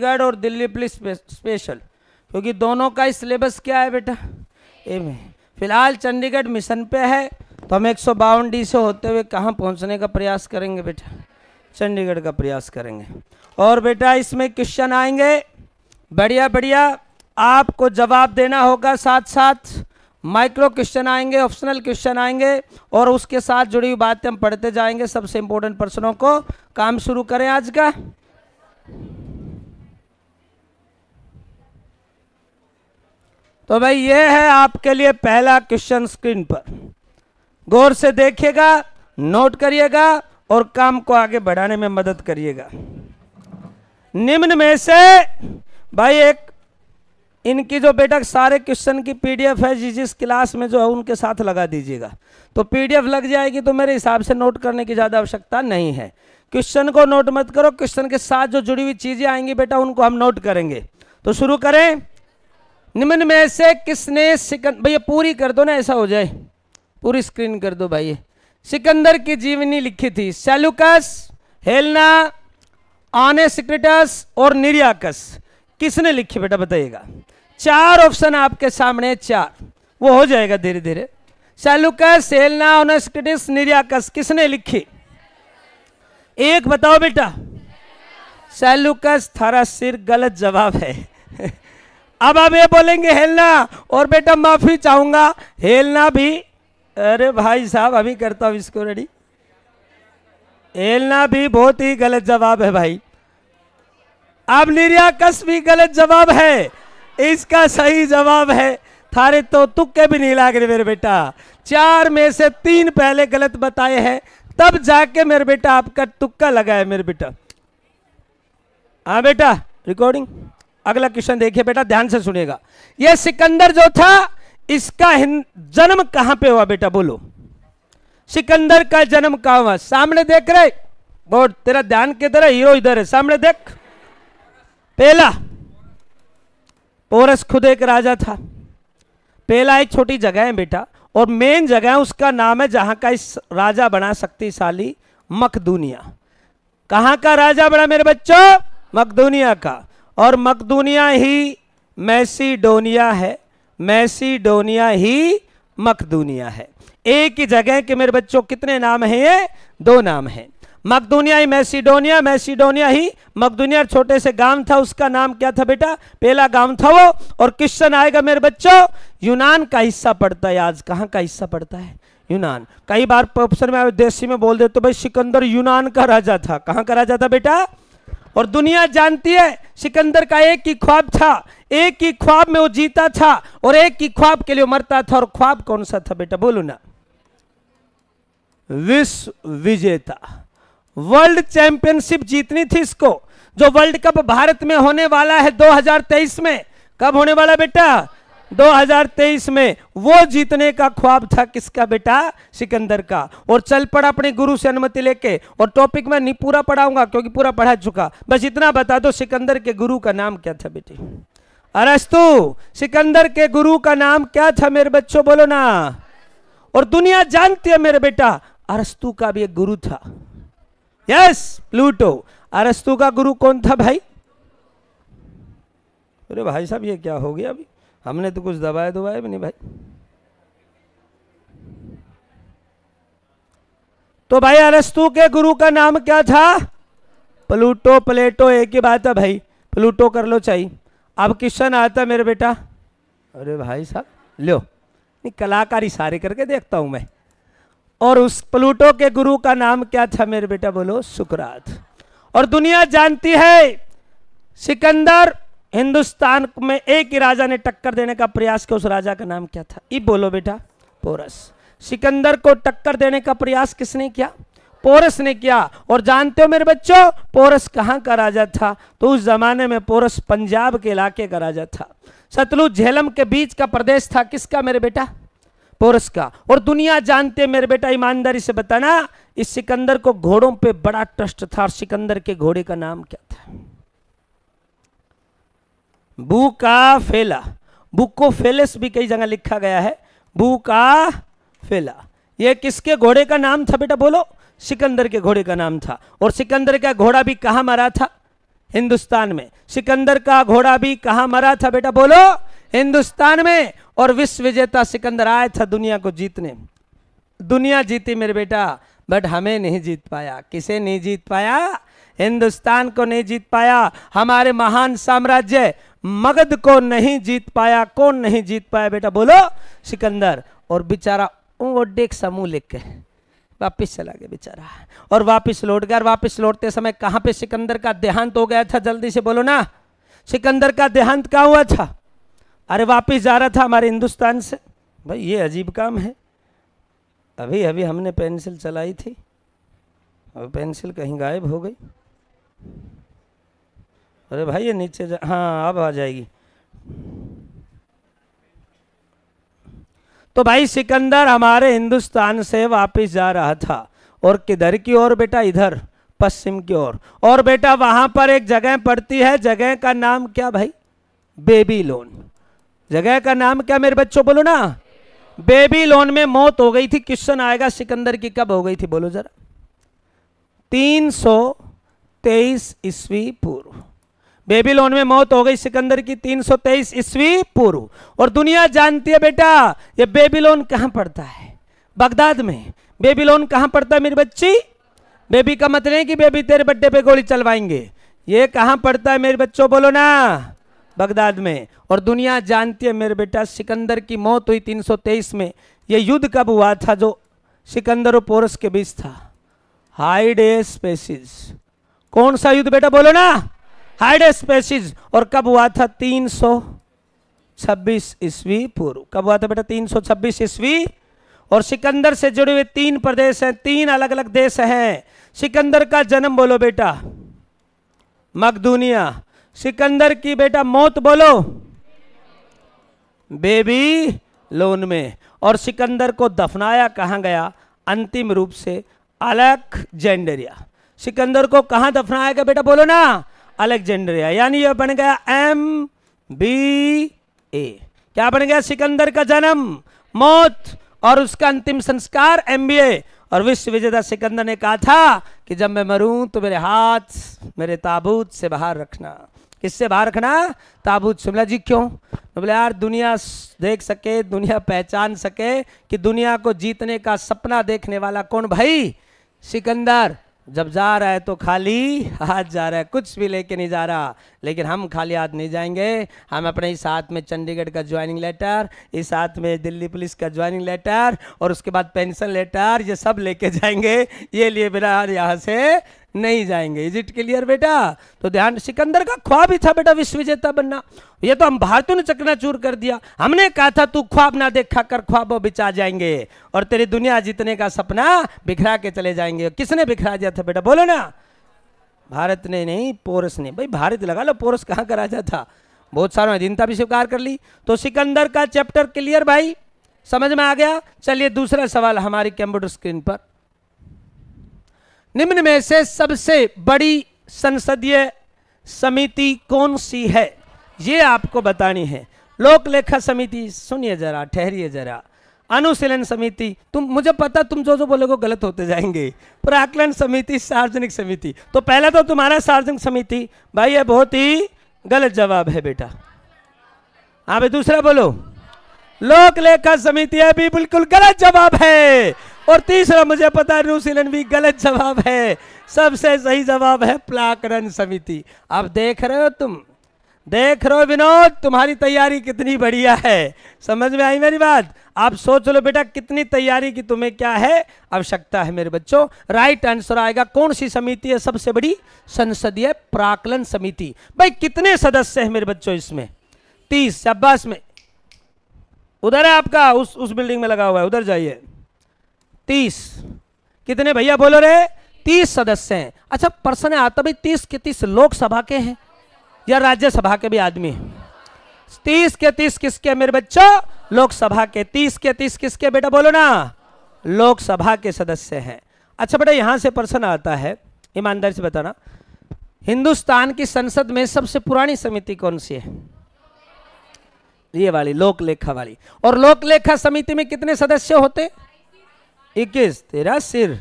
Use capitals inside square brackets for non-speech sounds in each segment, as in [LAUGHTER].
Guard और Delhi police special क्योंकि दोनों का सिलेबस क्या है बेटा एम में फिलहाल चंडीगढ़ मिशन पे है तो हम एक सौ बावन डी से होते हुए कहाँ पहुँचने का प्रयास करेंगे बेटा चंडीगढ़ का प्रयास करेंगे और बेटा इसमें क्वेश्चन आएंगे बढ़िया बढ़िया आपको जवाब देना होगा साथ साथ माइक्रो क्वेश्चन आएंगे ऑप्शनल क्वेश्चन आएंगे और उसके साथ जुड़ी हुई बातें हम पढ़ते जाएंगे सबसे इम्पोर्टेंट प्रश्नों को काम शुरू करें आज का तो भाई ये है आपके लिए पहला क्वेश्चन स्क्रीन पर गौर से देखिएगा नोट करिएगा और काम को आगे बढ़ाने में मदद करिएगा निम्न में से भाई एक इनकी जो बेटा सारे क्वेश्चन की पीडीएफ है जिस जिस क्लास में जो है उनके साथ लगा दीजिएगा तो पीडीएफ लग जाएगी तो मेरे हिसाब से नोट करने की ज़्यादा आवश्यकता नहीं है क्वेश्चन को नोट मत करो क्वेश्चन के साथ जो जुड़ी हुई चीज़ें आएंगी बेटा उनको हम नोट करेंगे तो शुरू करें निम्न में से किसने सिकंद भैया पूरी कर दो ना ऐसा हो जाए पूरी स्क्रीन कर दो भाई सिकंदर की जीवनी लिखी थी सेलुकस हेलना आने सिक्रेटस और निर्याकस किसने लिखी बेटा बताइएगा चार ऑप्शन आपके सामने चार वो हो जाएगा धीरे धीरे सेलुकस हेलना ऑनेस्टिस निर्याकस किसने लिखी एक बताओ बेटा सेलुकस थारा सिर गलत जवाब है अब आप ये बोलेंगे हेलना और बेटा माफी चाहूंगा हेलना भी अरे भाई साहब अभी करता हूँ इसको रेडी हेलना भी बहुत ही गलत जवाब है भाई अब निर्याकस भी गलत जवाब है इसका सही जवाब है थारे तो तुक्के भी नहीं लाग रहे मेरे बेटा चार में से तीन पहले गलत बताए हैं तब जाके मेरे बेटा आपका तुक्का लगा है मेरे बेटा हाँ बेटा रिकॉर्डिंग अगला क्वेश्चन देखिए बेटा ध्यान से सुनेगा ये सिकंदर जो था इसका जन्म कहां पे हुआ बेटा बोलो सिकंदर का जन्म कहां हुआ सामने देख रहे बोर्ड तेरा ध्यान किधर है हीरो इधर है सामने देख पहला पोरस खुद एक राजा था पहला एक छोटी जगह है बेटा और मेन जगह है उसका नाम है जहां का इस राजा बना शक्तिशाली मकदूनिया कहां का राजा बना मेरे बच्चों मकदूनिया का और मकदूनिया ही मैसीडोनिया है मैसीडोनिया ही मकदूनिया है एक ही जगह के मेरे बच्चों कितने नाम है ये दो नाम है मकदूनिया ही मैसीडोनिया मैसीडोनिया ही मकदूनिया छोटे से गांव था उसका नाम क्या था बेटा पहला गांव था वो और क्वेश्चन आएगा मेरे बच्चों यूनान का हिस्सा पड़ता है आज कहाँ का हिस्सा पड़ता है यूनान कई बार ऑप्शन में देसी में बोल देते तो भाई सिकंदर यूनान का राजा था कहाँ का राजा था बेटा और दुनिया जानती है सिकंदर का एक ही ख्वाब था एक ही ख्वाब में वो जीता था और एक ही ख्वाब के लिए मरता था और ख्वाब कौन सा था बेटा बोलो ना विश्व विजेता वर्ल्ड चैंपियनशिप जीतनी थी इसको जो वर्ल्ड कप भारत में होने वाला है 2023 में कब होने वाला बेटा 2023 में वो जीतने का ख्वाब था किसका बेटा सिकंदर का और चल पड़ा अपने गुरु से अनुमति लेके और टॉपिक मैं नहीं पूरा पढ़ाऊंगा क्योंकि पूरा पढ़ा चुका बस इतना बता दो सिकंदर के गुरु का नाम क्या था बेटी अरस्तु सिकंदर के गुरु का नाम क्या था मेरे बच्चों बोलो ना और दुनिया जानती है मेरे बेटा अरस्तु का भी एक गुरु था यस प्लूटो अरस्तु का गुरु कौन था भाई अरे भाई साहब ये क्या हो गया अभी हमने तो कुछ दबाए दबाए भी नहीं भाई तो भाई अरस्तु के गुरु का नाम क्या था प्लूटो प्लेटो एक ही बात है भाई प्लूटो कर लो चाहिए अब क्वेश्चन आता मेरे बेटा अरे भाई साहब लो नहीं कलाकारी सारे करके देखता हूं मैं और उस प्लूटो के गुरु का नाम क्या था मेरे बेटा बोलो सुकरात और दुनिया जानती है सिकंदर हिंदुस्तान में एक ही राजा ने टक्कर देने का प्रयास किया उस राजा का नाम क्या था ये बोलो बेटा पोरस सिकंदर को टक्कर देने का प्रयास किसने किया पोरस ने किया और जानते हो मेरे बच्चों पोरस कहाँ का राजा था तो उस जमाने में पोरस पंजाब के इलाके का राजा था सतलुज झेलम के बीच का प्रदेश था किसका मेरे बेटा पोरस का और दुनिया जानते मेरे बेटा ईमानदारी से बताना इस सिकंदर को घोड़ों पे बड़ा ट्रस्ट था और सिकंदर के घोड़े का नाम क्या था बू फेला बुक को फेलेस भी कई जगह लिखा गया है बू का फेला ये किसके घोड़े का नाम था बेटा बोलो सिकंदर के घोड़े का नाम था और सिकंदर का घोड़ा भी कहाँ मरा था हिंदुस्तान में सिकंदर का घोड़ा भी कहाँ मरा था बेटा बोलो हिंदुस्तान में और विश्व विजेता सिकंदर आया था दुनिया को जीतने दुनिया जीती मेरे बेटा बट हमें नहीं जीत पाया किसे नहीं जीत पाया हिंदुस्तान को नहीं जीत पाया हमारे महान साम्राज्य मगध को नहीं जीत पाया कौन नहीं जीत पाया बेटा बोलो सिकंदर और बेचारा ओडेक समूह लिख के वापिस चला गया बेचारा और वापिस लौट गया वापिस लौटते समय कहां पे सिकंदर का देहांत हो गया था जल्दी से बोलो ना सिकंदर का देहांत कहा हुआ था अरे वापिस जा रहा था हमारे हिंदुस्तान से भाई ये अजीब काम है अभी अभी हमने पेंसिल चलाई थी अब पेंसिल कहीं गायब हो गई अरे भाई ये नीचे जा हाँ अब आ जाएगी तो भाई सिकंदर हमारे हिंदुस्तान से वापस जा रहा था और किधर की ओर बेटा इधर पश्चिम की ओर और।, और बेटा वहां पर एक जगह पड़ती है जगह का नाम क्या भाई बेबी लोन जगह का नाम क्या मेरे बच्चों बोलो ना बेबी लोन में मौत हो गई थी क्वेश्चन आएगा सिकंदर की कब हो गई थी बोलो जरा तीन सौ तेईस ईस्वी पूर्व बेबीलोन में मौत हो गई सिकंदर की 323 ईस्वी पूर्व और दुनिया जानती है बेटा ये बेबीलोन कहां पड़ता है बगदाद में बेबीलोन कहाँ पड़ता है मेरी बच्ची बेबी का मत नहीं कि बेबी तेरे बड्डे पे गोली चलवाएंगे ये कहाँ पड़ता है मेरे बच्चों बोलो ना बगदाद में और दुनिया जानती है मेरे बेटा सिकंदर की मौत हुई 323 में ये युद्ध कब हुआ था जो सिकंदर और पोरस के बीच था हाइड स्पेसिस कौन सा युद्ध बेटा बोलो ना हाइड स्पेसिस और कब हुआ था तीन सौ छब्बीस ईस्वी पूर्व कब हुआ था बेटा तीन सौ छब्बीस ईस्वी और सिकंदर से जुड़े हुए तीन प्रदेश हैं तीन अलग अलग देश हैं सिकंदर का जन्म बोलो बेटा मकदूनिया सिकंदर की बेटा मौत बोलो बेबी लोन में और सिकंदर को दफनाया कहाँ गया अंतिम रूप से अलेक्जेंडरिया सिकंदर को कहाँ दफनाया गया बेटा बोलो ना अलेक्जेंड्रिया यानी यह बन गया एम बी ए क्या बन गया सिकंदर का जन्म मौत और उसका अंतिम संस्कार एम बी ए और विश्व विजेता सिकंदर ने कहा था कि जब मैं मरूं तो मेरे हाथ मेरे ताबूत से बाहर रखना किससे बाहर रखना ताबूत शिमला जी क्यों तो बोले यार दुनिया देख सके दुनिया पहचान सके कि दुनिया को जीतने का सपना देखने वाला कौन भाई सिकंदर जब जा रहा है तो खाली हाथ जा रहा है कुछ भी लेके नहीं जा रहा लेकिन हम खाली हाथ नहीं जाएंगे हम अपने इस हाथ में चंडीगढ़ का ज्वाइनिंग लेटर इस हाथ में दिल्ली पुलिस का ज्वाइनिंग लेटर और उसके बाद पेंशन लेटर ये सब लेके जाएंगे ये लिए बिना यहाँ से नहीं जाएंगे इज इट क्लियर बेटा तो ध्यान सिकंदर का ख्वाब ही था बेटा विश्व विजेता बनना ये तो हम भारत ने चकनाचूर कर दिया हमने कहा था तू ख्वाब ना देखा कर ख्वाबों बिचा जाएंगे और तेरी दुनिया जीतने का सपना बिखरा के चले जाएंगे किसने बिखरा दिया था बेटा बोलो ना भारत ने नहीं पोरस ने भाई भारत लगा लो पोरस कहाँ का राजा था बहुत सारों अधीनता भी स्वीकार कर ली तो सिकंदर का चैप्टर क्लियर भाई समझ में आ गया चलिए दूसरा सवाल हमारी कंप्यूटर स्क्रीन पर निम्न में से सबसे बड़ी संसदीय समिति कौन सी है ये आपको बतानी है लोक लेखा समिति सुनिए जरा ठहरिए जरा अनुशीलन समिति तुम मुझे पता तुम जो जो बोलोगे गलत होते जाएंगे प्राकलन समिति सार्वजनिक समिति तो पहला तो तुम्हारा सार्वजनिक समिति भाई ये बहुत ही गलत जवाब है बेटा आप दूसरा बोलो लोक लेखा समिति अभी बिल्कुल गलत जवाब है और तीसरा मुझे पता है न्यूजीलैंड भी गलत जवाब है सबसे सही जवाब है रन समिति अब देख रहे हो तुम देख रहे हो विनोद तुम्हारी तैयारी कितनी बढ़िया है समझ में आई मेरी बात आप सोच लो बेटा कितनी तैयारी की तुम्हें क्या है आवश्यकता है मेरे बच्चों राइट आंसर आएगा कौन सी समिति है सबसे बड़ी संसदीय प्राकलन समिति भाई कितने सदस्य हैं मेरे बच्चों इसमें तीस अब्बास में उधर है आपका उस उस बिल्डिंग में लगा हुआ है उधर जाइए तीस कितने भैया बोलो रहे तीस सदस्य हैं अच्छा प्रश्न आता भाई तीस के तीस लोकसभा के हैं या राज्यसभा के भी आदमी तीस के तीस किसके मेरे बच्चों लोकसभा के तीस के तीस किसके बेटा बोलो ना लोकसभा के सदस्य हैं अच्छा बेटा यहां से प्रश्न आता है ईमानदारी से बताना हिंदुस्तान की संसद में सबसे पुरानी समिति कौन सी है ये वाली लोकलेखा वाली और लोकलेखा समिति में कितने सदस्य होते हैं इक्कीस तेरा सिर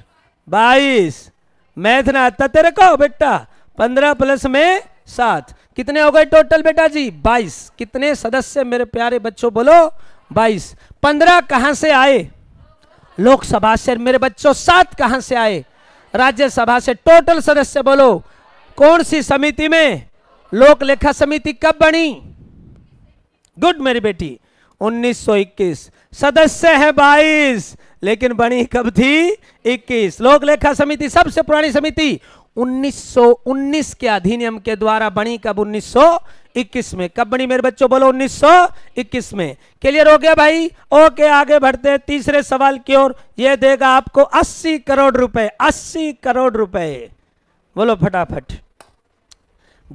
बाईस मैथ ना आता तेरे को बेटा पंद्रह प्लस में सात कितने हो गए टोटल बेटा जी बाईस कितने सदस्य मेरे प्यारे बच्चों बोलो बाईस पंद्रह कहां से आए लोकसभा से मेरे बच्चों सात कहां से आए राज्यसभा से टोटल सदस्य बोलो कौन सी समिति में लोक लेखा समिति कब बनी गुड मेरी बेटी 1921 सदस्य है 22 लेकिन बनी कब थी 21 लोक लेखा समिति सबसे पुरानी समिति 1919 के अधिनियम के द्वारा बनी कब 1921 में कब बनी मेरे बच्चों बोलो 1921 में क्लियर हो गया भाई ओके आगे बढ़ते हैं तीसरे सवाल की ओर यह देगा आपको 80 करोड़ रुपए 80 करोड़ रुपए बोलो फटाफट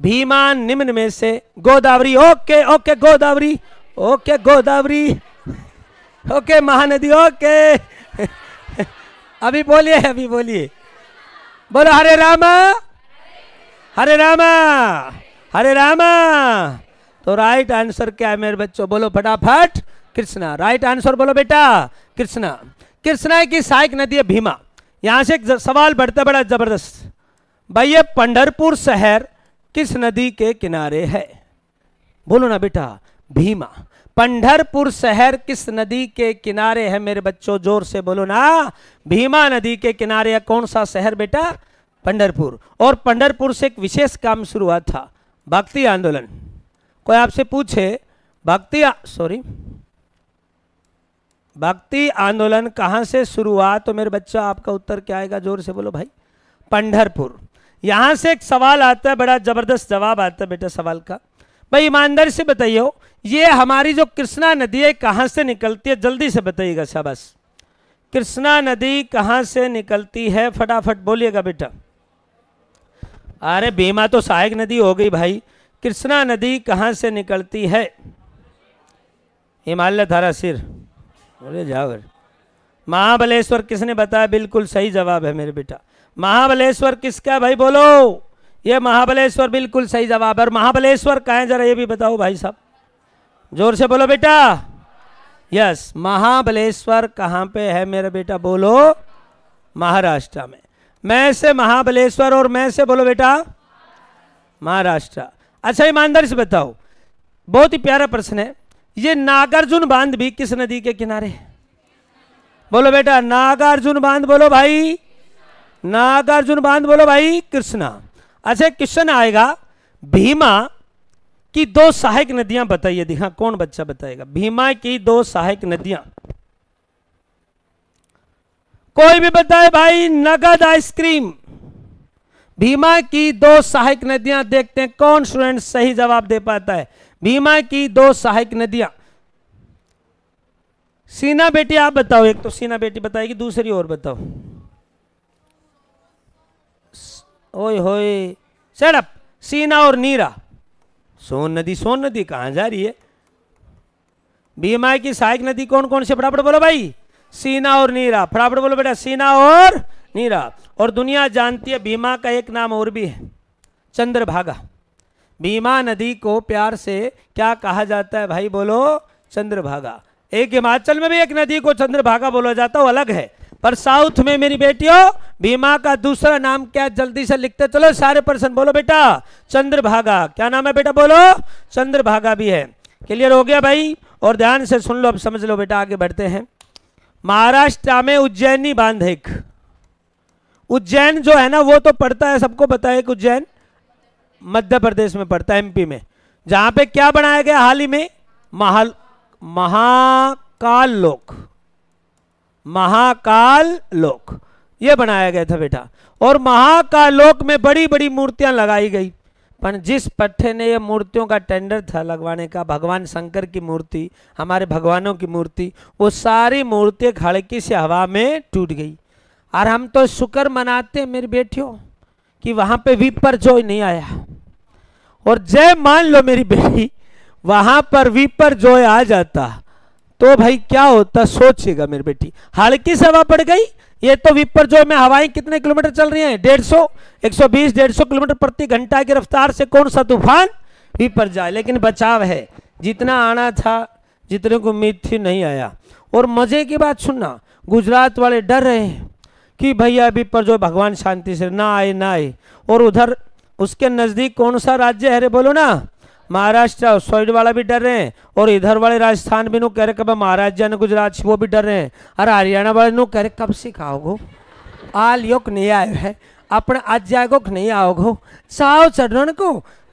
भीमान निम्न में से Godavari okay okay Godavari okay Godavari okay Mahanadi okay अभी बोलिए अभी बोलिए बोलो हरे रामा हरे रामा हरे रामा तो राइट आंसर क्या है मेरे बच्चों बोलो फटाफट कृष्णा राइट आंसर बोलो बेटा कृष्णा कृष्णा की सहायक नदी है भीमा यहां से एक सवाल बढ़ता बड़ा जबरदस्त भाई ये पंडरपुर शहर किस नदी के किनारे है बोलो ना बेटा भीमा पंडरपुर शहर किस नदी के किनारे है मेरे बच्चों जोर से बोलो ना भीमा नदी के किनारे है कौन सा शहर बेटा पंडरपुर और पंडरपुर से एक विशेष काम शुरू हुआ था भक्ति आंदोलन कोई आपसे पूछे भक्ति सॉरी भक्ति आंदोलन कहाँ से शुरू हुआ तो मेरे बच्चा आपका उत्तर क्या आएगा जोर से बोलो भाई पंडरपुर यहाँ से एक सवाल आता है बड़ा ज़बरदस्त जवाब आता है बेटा सवाल का भाई ईमानदारी से बताइए ये हमारी जो कृष्णा नदी है कहाँ से निकलती है जल्दी से बताइएगा शाबाश कृष्णा नदी कहाँ से निकलती है फटाफट बोलिएगा बेटा अरे बीमा तो सहायक नदी हो गई भाई कृष्णा नदी कहाँ से निकलती है हिमालय धारा सिर बोले जाओ महाबलेश्वर किसने बताया बिल्कुल सही जवाब है मेरे बेटा महाबलेश्वर किसका भाई बोलो ये महाबलेश्वर बिल्कुल सही जवाब है और महाबलेश्वर कहाँ जरा ये भी बताओ भाई साहब जोर से बोलो बेटा यस महाबलेश्वर कहाँ पे है मेरा बेटा बोलो महाराष्ट्र में मैं से महाबलेश्वर और मैं से बोलो बेटा महाराष्ट्र अच्छा ईमानदारी से बताओ बहुत ही प्यारा प्रश्न है ये नागार्जुन बांध भी किस नदी के किनारे बोलो बेटा नागार्जुन बांध बोलो भाई नागार्जुन बांध बोलो भाई कृष्णा अच्छा क्वेश्चन आएगा भीमा की दो सहायक नदियां बताइए दिखा कौन बच्चा बताएगा भीमा की दो सहायक नदियां कोई भी बताए भाई नगद आइसक्रीम भीमा की दो सहायक नदियां देखते हैं कौन स्टूडेंट सही जवाब दे पाता है भीमा की दो सहायक नदियां सीना बेटी आप बताओ एक तो सीना बेटी बताएगी दूसरी और बताओ ओए होए सेड़प सीना और नीरा सोन नदी सोन नदी कहाँ जा रही है बीएमआई की सहायक नदी कौन कौन से फटाफट बोलो भाई सीना और नीरा फटाफट बोलो बेटा सीना और नीरा और दुनिया जानती है भीमा का एक नाम और भी है चंद्रभागा भीमा नदी को प्यार से क्या कहा जाता है भाई बोलो चंद्रभागा एक हिमाचल में भी एक नदी को चंद्रभागा बोला जाता है वो अलग है पर साउथ में मेरी बेटियों भीमा का दूसरा नाम क्या जल्दी से लिखते चलो सारे पर्सन बोलो बेटा चंद्रभागा क्या नाम है बेटा बोलो चंद्रभागा भी है क्लियर हो गया भाई और ध्यान से सुन लो अब समझ लो बेटा आगे बढ़ते हैं महाराष्ट्र में उज्जैनी बांध एक उज्जैन जो है ना वो तो पड़ता है सबको पता है उज्जैन मध्य प्रदेश में पड़ता है एमपी में जहां पे क्या बनाया गया हाल ही में महाल महाकाल लोक महाकाल लोक ये बनाया गया था बेटा और महाकाल लोक में बड़ी बड़ी मूर्तियां लगाई गई पर जिस पट्टे ने ये मूर्तियों का टेंडर था लगवाने का भगवान शंकर की मूर्ति हमारे भगवानों की मूर्ति वो सारी मूर्तियाँ खड़की से हवा में टूट गई और हम तो शुक्र मनाते हैं मेरी बेटियों कि वहाँ पे भी पर जोय नहीं आया और जय मान लो मेरी बेटी वहाँ पर भी पर जोय आ जाता तो भाई क्या होता सोचिएगा मेरी बेटी हल्की से हवा पड़ गई ये तो जो में हवाएं कितने किलोमीटर चल रही हैं डेढ़ सौ एक सौ बीस डेढ़ सौ किलोमीटर प्रति घंटा की रफ्तार से कौन सा तूफान विपर जाए लेकिन बचाव है जितना आना था जितने को उम्मीद थी नहीं आया और मजे की बात सुनना गुजरात वाले डर रहे हैं कि भैया अभी पर जो भगवान शांति से ना आए ना आए और उधर उसके नज़दीक कौन सा राज्य है रे बोलो ना महाराष्ट्र साइड वाला भी डर रहे हैं और इधर वाले राजस्थान भी नु कह रहे कब महाराष्ट्र ने गुजरात वो भी डर रहे हैं और हरियाणा वाले नु कह रहे कब सिखाओगो आल योग नहीं आए है अपने आज जाएगो कि नहीं आओगो चाव चढ़ने को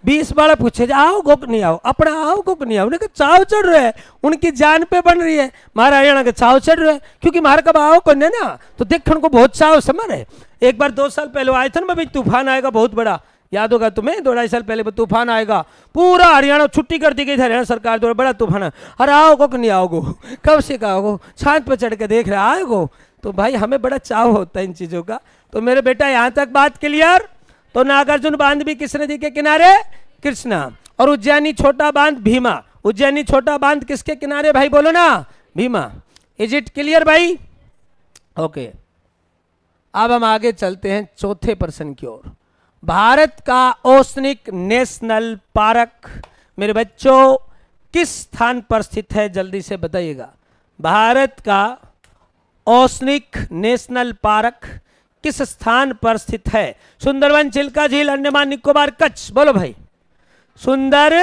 बीस बार पूछे आओ गोक नहीं आओ अपना आओ गोक नहीं आओ उनके चाव चढ़ रहे उनकी जान पे बन रही है महारा हरियाणा के चाव चढ़ रहे हैं क्योंकि मार कब आओ को ना तो देखने को बहुत चाव समर है एक बार दो साल पहले आए थे ना भाई तूफान आएगा बहुत बड़ा याद होगा तुम्हें दो ढाई साल पहले तूफान आएगा पूरा हरियाणा छुट्टी कर दी गई थी हरियाणा सरकार द्वारा बड़ा तूफान अरे आओगो कि नहीं आओगो कब से कहोगो छात पर चढ़ के देख रहे आओगो तो भाई हमें बड़ा चाव होता है इन चीज़ों का तो मेरे बेटा यहाँ तक बात क्लियर तो नागार्जुन बांध भी किस जी के किनारे कृष्णा और उज्जैनी छोटा बांध भीमा उज्जैनी छोटा बांध किसके किनारे भाई बोलो ना भीमा इज इट क्लियर भाई ओके okay. अब हम आगे चलते हैं चौथे पर्सन की ओर भारत का ओसनिक नेशनल पार्क मेरे बच्चों किस स्थान पर स्थित है जल्दी से बताइएगा भारत का ओसनिक नेशनल पार्क किस स्थान पर स्थित है सुंदरवन चिल्का झील अंडमान निकोबार कच्छ बोलो भाई सुंदर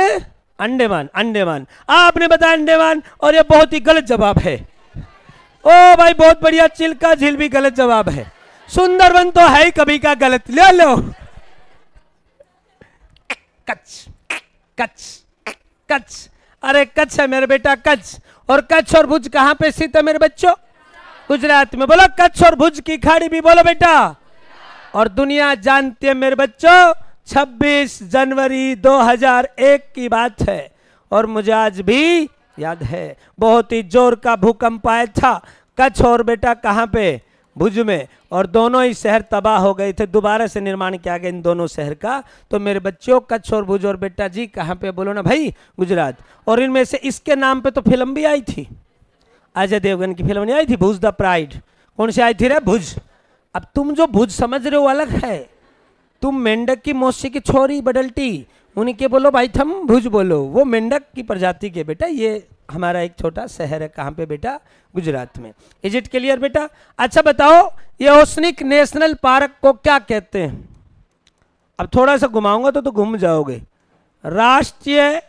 अंडेमान अंडेमान आपने बताया अंडेमान और यह बहुत ही गलत जवाब है ओ भाई बहुत बढ़िया चिल्का झील भी गलत जवाब है सुंदरवन तो है ही कभी का गलत ले लो कच्छ कच्छ कच्छ अरे कच्छ है मेरे बेटा कच्छ और कच्छ और भुज कहाँ पे स्थित है मेरे बच्चों गुजरात में बोलो कच्छ और भुज की खाड़ी भी बोलो बेटा और दुनिया जानती है मेरे बच्चों 26 जनवरी 2001 की बात है और मुझे आज भी याद है बहुत ही जोर का भूकंप आया था कच्छ और बेटा कहाँ पे भुज में और दोनों ही शहर तबाह हो गए थे दोबारा से निर्माण किया गया इन दोनों शहर का तो मेरे बच्चों कच्छ और भुज और बेटा जी कहाँ पे बोलो ना भाई गुजरात और इनमें से इसके नाम पे तो फिल्म भी आई थी अजय देवगन की फिल्म नहीं आई थी भुज द प्राइड कौन सी आई थी रे भुज अब तुम जो भुज समझ रहे हो अलग है तुम मेंढक की मौसी की छोरी बडल्टी उनके बोलो भाई थम भुज बोलो वो मेंढक की प्रजाति के बेटा ये हमारा एक छोटा शहर है कहाँ पे बेटा गुजरात में इज इट क्लियर बेटा अच्छा बताओ ये ओसनिक नेशनल पार्क को क्या कहते हैं अब थोड़ा सा घुमाऊंगा तो तो घूम जाओगे राष्ट्रीय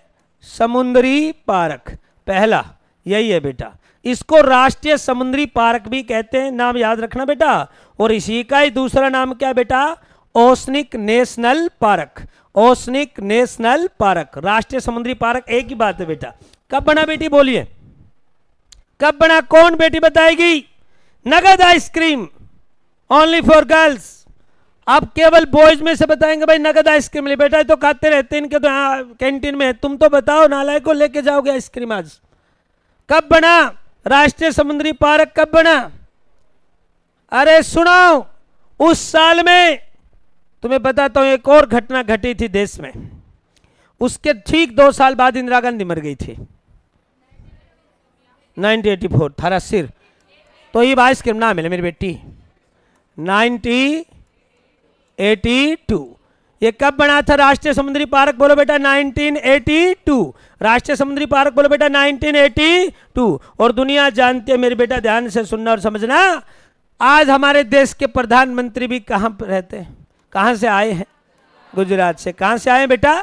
समुद्री पार्क पहला यही है बेटा इसको राष्ट्रीय समुद्री पार्क भी कहते हैं नाम याद रखना बेटा और इसी का ही दूसरा नाम क्या बेटा oceanic national park oceanic national park राष्ट्रीय समुद्री पार्क एक ही बात है बेटा कब बना बेटी बोलिए कब बना कौन बेटी बताएगी नगद आइसक्रीम ओनली फॉर गर्ल्स आप केवल बॉयज में से बताएंगे भाई नगद आइसक्रीम ले बेटा तो खाते रहते इनके तो हाँ कैंटीन में है तुम तो बताओ नालाय को लेके जाओगे आइसक्रीम आज कब बना राष्ट्रीय समुद्री पार्क कब बना अरे सुनो उस साल में तुम्हें बताता हूँ एक और घटना घटी थी देश में उसके ठीक दो साल बाद इंदिरा गांधी मर गई थी नाइनटी एटी फोर थारा सिर तो ये बाईस के नाम है मेरी बेटी नाइनटी एटी टू ये कब बना था राष्ट्रीय समुद्री पार्क बोलो बेटा 1982 राष्ट्रीय समुद्री पार्क बोलो बेटा 1982 और दुनिया जानती है मेरे बेटा ध्यान से सुनना और समझना आज हमारे देश के प्रधानमंत्री भी कहाँ पर रहते हैं कहाँ से आए हैं गुजरात से कहाँ से आए बेटा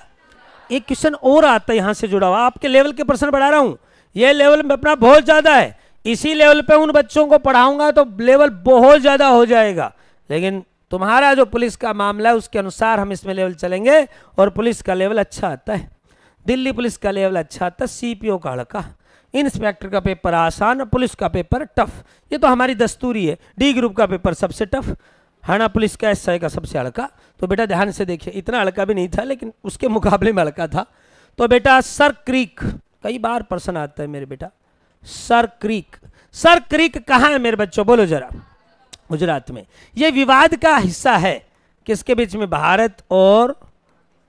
एक क्वेश्चन और आता है यहाँ से जुड़ा हुआ आपके लेवल के प्रश्न बढ़ा रहा हूँ ये लेवल में अपना बहुत ज़्यादा है इसी लेवल पे उन बच्चों को पढ़ाऊंगा तो लेवल बहुत ज़्यादा हो जाएगा लेकिन तुम्हारा जो पुलिस का मामला है उसके अनुसार हम इसमें लेवल चलेंगे और पुलिस का लेवल अच्छा आता है दिल्ली पुलिस का लेवल अच्छा आता है सी का हड़का इंस्पेक्टर का पेपर आसान पुलिस का पेपर टफ ये तो हमारी दस्तूरी है डी ग्रुप का पेपर सबसे टफ हाना पुलिस का एस का सबसे हड़का तो बेटा ध्यान से देखिए इतना हड़का भी नहीं था लेकिन उसके मुकाबले में हड़का था तो बेटा सर क्रीक कई बार प्रश्न आता है मेरे बेटा सर क्रीक सर क्रीक कहाँ है मेरे बच्चों बोलो जरा गुजरात में ये विवाद का हिस्सा है किसके बीच में भारत और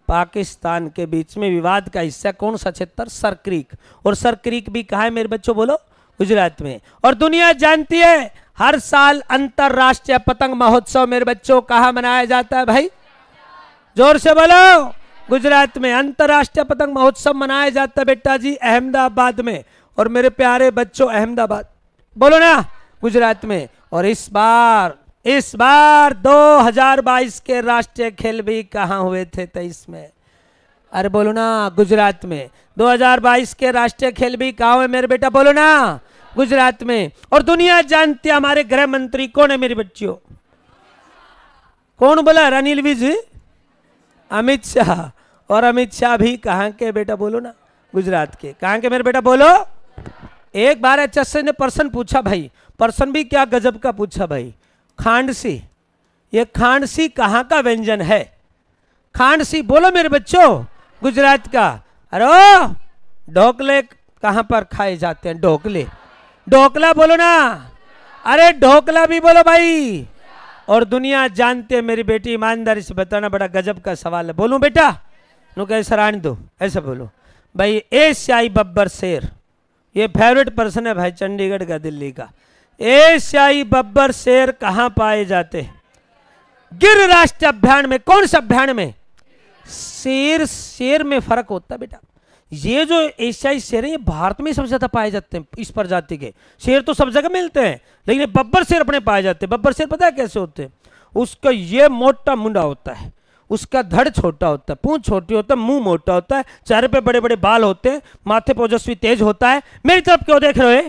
पाकिस्तान के बीच में विवाद का हिस्सा कौन सा क्षेत्र सर क्रीक और सर क्रीक भी कहा है मेरे बच्चों बोलो गुजरात में और दुनिया जानती है हर साल अंतर्राष्ट्रीय पतंग महोत्सव मेरे बच्चों कहा मनाया जाता है भाई जोर से बोलो गुजरात में अंतर्राष्ट्रीय पतंग महोत्सव मनाया जाता बेटा जी अहमदाबाद में और मेरे प्यारे बच्चों अहमदाबाद बोलो ना गुजरात में और इस बार इस बार 2022 के राष्ट्रीय खेल भी कहाँ हुए थे तेईस में अरे बोलो ना गुजरात में 2022 के राष्ट्रीय खेल भी कहाँ हुए मेरे बेटा बोलो ना गुजरात में और दुनिया जानती हमारे गृह मंत्री कौन है मेरी बच्चियों कौन बोला रनिल विजी अमित शाह और अमित शाह भी कहाँ के बेटा बोलो ना गुजरात के कहाँ के मेरे बेटा बोलो एक बार एच ने पर्सन पूछा भाई पर्सन भी क्या गजब का पूछा भाई खांडसी ये खांडसी कहाँ का व्यंजन है खांडसी बोलो मेरे बच्चों गुजरात का अरे ढोकले कहाँ पर खाए जाते हैं ढोकले ढोकला बोलो ना अरे ढोकला भी बोलो भाई और दुनिया जानते है मेरी बेटी ईमानदारी से बताना बड़ा गजब का सवाल है बोलूं बेटा नु कह सराण दो ऐसा बोलो भाई ए बब्बर शेर ये फेवरेट पर्सन है भाई चंडीगढ़ का दिल्ली का ए बब्बर शेर कहाँ पाए जाते गिर राष्ट्र अभ्यान में कौन सा अभ्यान में शेर शेर में फर्क होता बेटा ये जो एशियाई शेर हैं ये भारत में सबसे ज़्यादा पाए जाते हैं इस प्रजाति के शेर तो सब जगह मिलते हैं लेकिन बब्बर शेर अपने पाए जाते हैं बब्बर शेर पता है कैसे होते हैं उसका ये मोटा मुंडा होता है उसका धड़ छोटा होता है पूंछ छोटी होता है मुंह मोटा होता है चेहरे पे बड़े बड़े बाल होते हैं माथे ओजस्वी तेज होता है मेरी तरफ क्यों देख रहे हो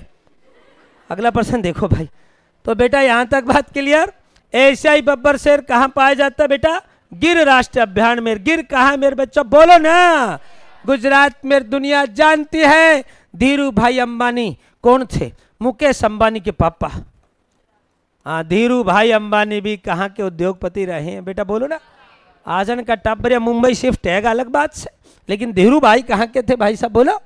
अगला प्रश्न देखो भाई तो बेटा यहां तक बात क्लियर एशियाई बब्बर शेर कहाँ पाया जाता है बेटा गिर राष्ट्रीय अभ्यारण में गिर कहा मेरे बच्चा बोलो ना गुजरात में दुनिया जानती है धीरू भाई अंबानी कौन थे मुकेश अंबानी के पापा हाँ धीरू भाई अंबानी भी कहाँ के उद्योगपति रहे हैं बेटा बोलो ना आजन का टब्बर या मुंबई शिफ्ट है अलग बात से लेकिन धीरू भाई कहाँ के थे भाई साहब बोलो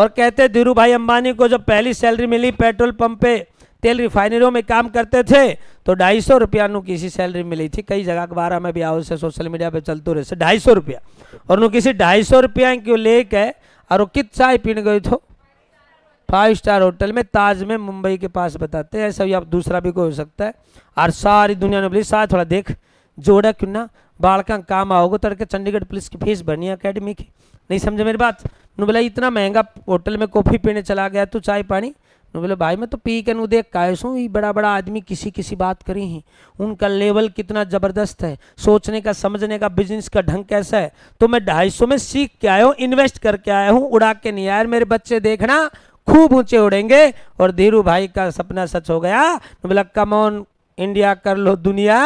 और कहते धीरू भाई अंबानी को जब पहली सैलरी मिली पेट्रोल पंप पे तेल रिफाइनरियों में काम करते थे तो ढाई सौ रुपया किसी सैलरी मिली थी कई जगह अखबार में भी आओ से सोशल मीडिया पे चलते रहे ढाई सौ रुपया और किसी ढाई सौ रुपया क्यों लेके और कित चाय पीने गई थो फाइव स्टार होटल में ताज में मुंबई के पास बताते हैं ऐसा भी आप दूसरा भी कोई हो सकता है और सारी दुनिया ने बोली सारा थोड़ा देख जोड़ा क्यों ना बाढ़ का काम आओगे तड़के तो चंडीगढ़ पुलिस की फीस भरनी अकेडमी की नहीं समझे मेरी बात बोला इतना महंगा होटल में कॉफ़ी पीने चला गया तो चाय पानी मैं तो बोले भाई मैं तो पी के अनुदेख का ही बड़ा बड़ा आदमी किसी किसी बात करी हैं उनका लेवल कितना ज़बरदस्त है सोचने का समझने का बिजनेस का ढंग कैसा है तो मैं ढाई सौ में सीख के आया हूँ इन्वेस्ट करके आया हूँ उड़ा के नहीं आया मेरे बच्चे देखना खूब ऊंचे उड़ेंगे और धीरू भाई का सपना सच हो गया तो बोला कमौन इंडिया कर लो दुनिया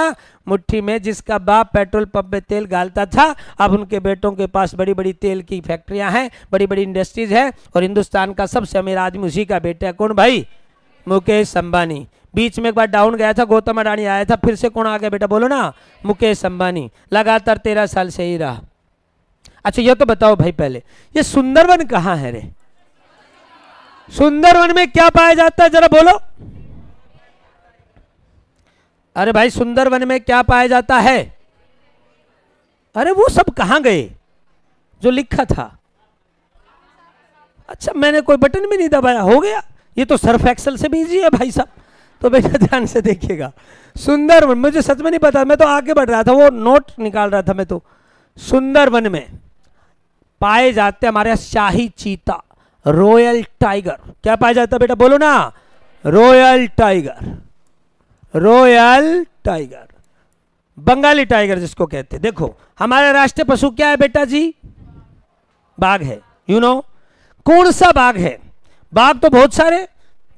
मुट्ठी में जिसका बाप पेट्रोल पंप में तेल गालता था अब उनके बेटों के पास बड़ी बड़ी तेल की फैक्ट्रियां हैं बड़ी बड़ी इंडस्ट्रीज हैं और हिंदुस्तान का सबसे अमीर आदमी उसी का बेटा है कौन भाई मुकेश अंबानी बीच में एक बार डाउन गया था गौतम अडानी आया था फिर से कौन आ गया बेटा बोलो ना मुकेश अंबानी लगातार तेरह साल से ही रहा अच्छा ये तो बताओ भाई पहले ये सुंदरवन कहाँ है रे सुंदरवन में क्या पाया जाता है जरा बोलो अरे भाई सुंदर वन में क्या पाया जाता है अरे वो सब कहाँ गए जो लिखा था अच्छा मैंने कोई बटन भी नहीं दबाया हो गया ये तो सर्फ एक्सल से भी है भाई साहब तो बेटा ध्यान से देखिएगा सुंदर वन मुझे सच में नहीं पता मैं तो आगे बढ़ रहा था वो नोट निकाल रहा था मैं तो सुंदर वन में पाए जाते हमारे यहाँ शाही चीता रॉयल टाइगर क्या पाया जाता बेटा बोलो ना royal tiger royal tiger Bengali tiger जिसको कहते हैं देखो हमारे राष्ट्रीय पशु क्या है बेटा जी बाघ है यू you नो know? कौन सा बाघ है बाघ तो बहुत सारे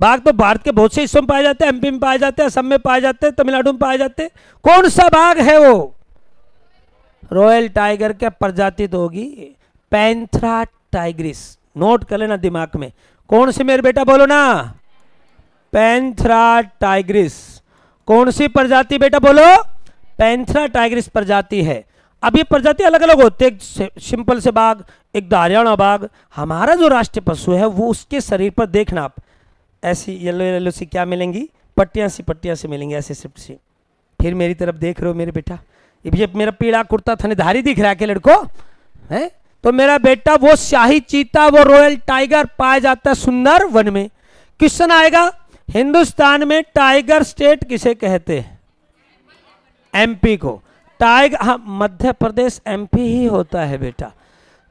बाघ तो भारत के बहुत से हिस्सों में पाए जाते हैं एमपी में पाए जाते हैं असम में पाए जाते हैं तमिलनाडु में पाए जाते हैं कौन सा बाघ है वो रॉयल टाइगर के प्रजाति तो होगी पैंथ्रा टाइग्रिस नोट कर लेना दिमाग में कौन से मेरे बेटा बोलो ना पैंथ्रा टाइग्रिस कौन सी प्रजाति बेटा बोलो पैंथरा टाइगर प्रजाति है अब ये प्रजाति अलग अलग होते हैं सिंपल से बाघ एक तो हरियाणा बाघ हमारा जो राष्ट्रीय पशु है वो उसके शरीर पर देखना आप ऐसी येलो येलो सी क्या मिलेंगी पट्टियां सी पट्टियां से मिलेंगी ऐसे सिफ्ट सी फिर मेरी तरफ देख रहे हो मेरे बेटा ये मेरा पीड़ा कुर्ता धारी दिख रहा है क्या लड़को है तो मेरा बेटा वो शाही चीता वो रॉयल टाइगर पाया जाता है सुंदर वन में क्वेश्चन आएगा हिंदुस्तान में टाइगर स्टेट किसे कहते हैं एमपी को टाइगर हाँ मध्य प्रदेश एमपी ही होता है बेटा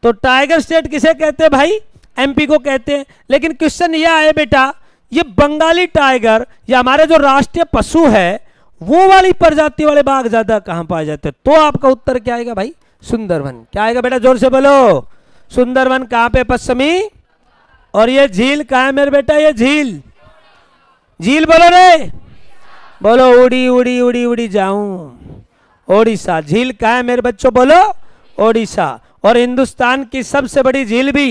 तो टाइगर स्टेट किसे कहते हैं भाई एमपी को कहते हैं लेकिन क्वेश्चन यह आए बेटा ये बंगाली टाइगर या हमारे जो राष्ट्रीय पशु है वो वाली प्रजाति वाले बाघ ज्यादा कहां पाए जाते हैं तो आपका उत्तर क्या आएगा भाई सुंदरवन क्या आएगा बेटा जोर से बोलो सुंदरवन कहां पे पश्चिमी और ये झील कहा है मेरे बेटा ये झील झील बोलो रे बोलो उड़ी उड़ी उड़ी उड़ी जाऊं ओडिशा झील कहा है मेरे बच्चों बोलो ओडिशा और हिंदुस्तान की सबसे बड़ी झील भी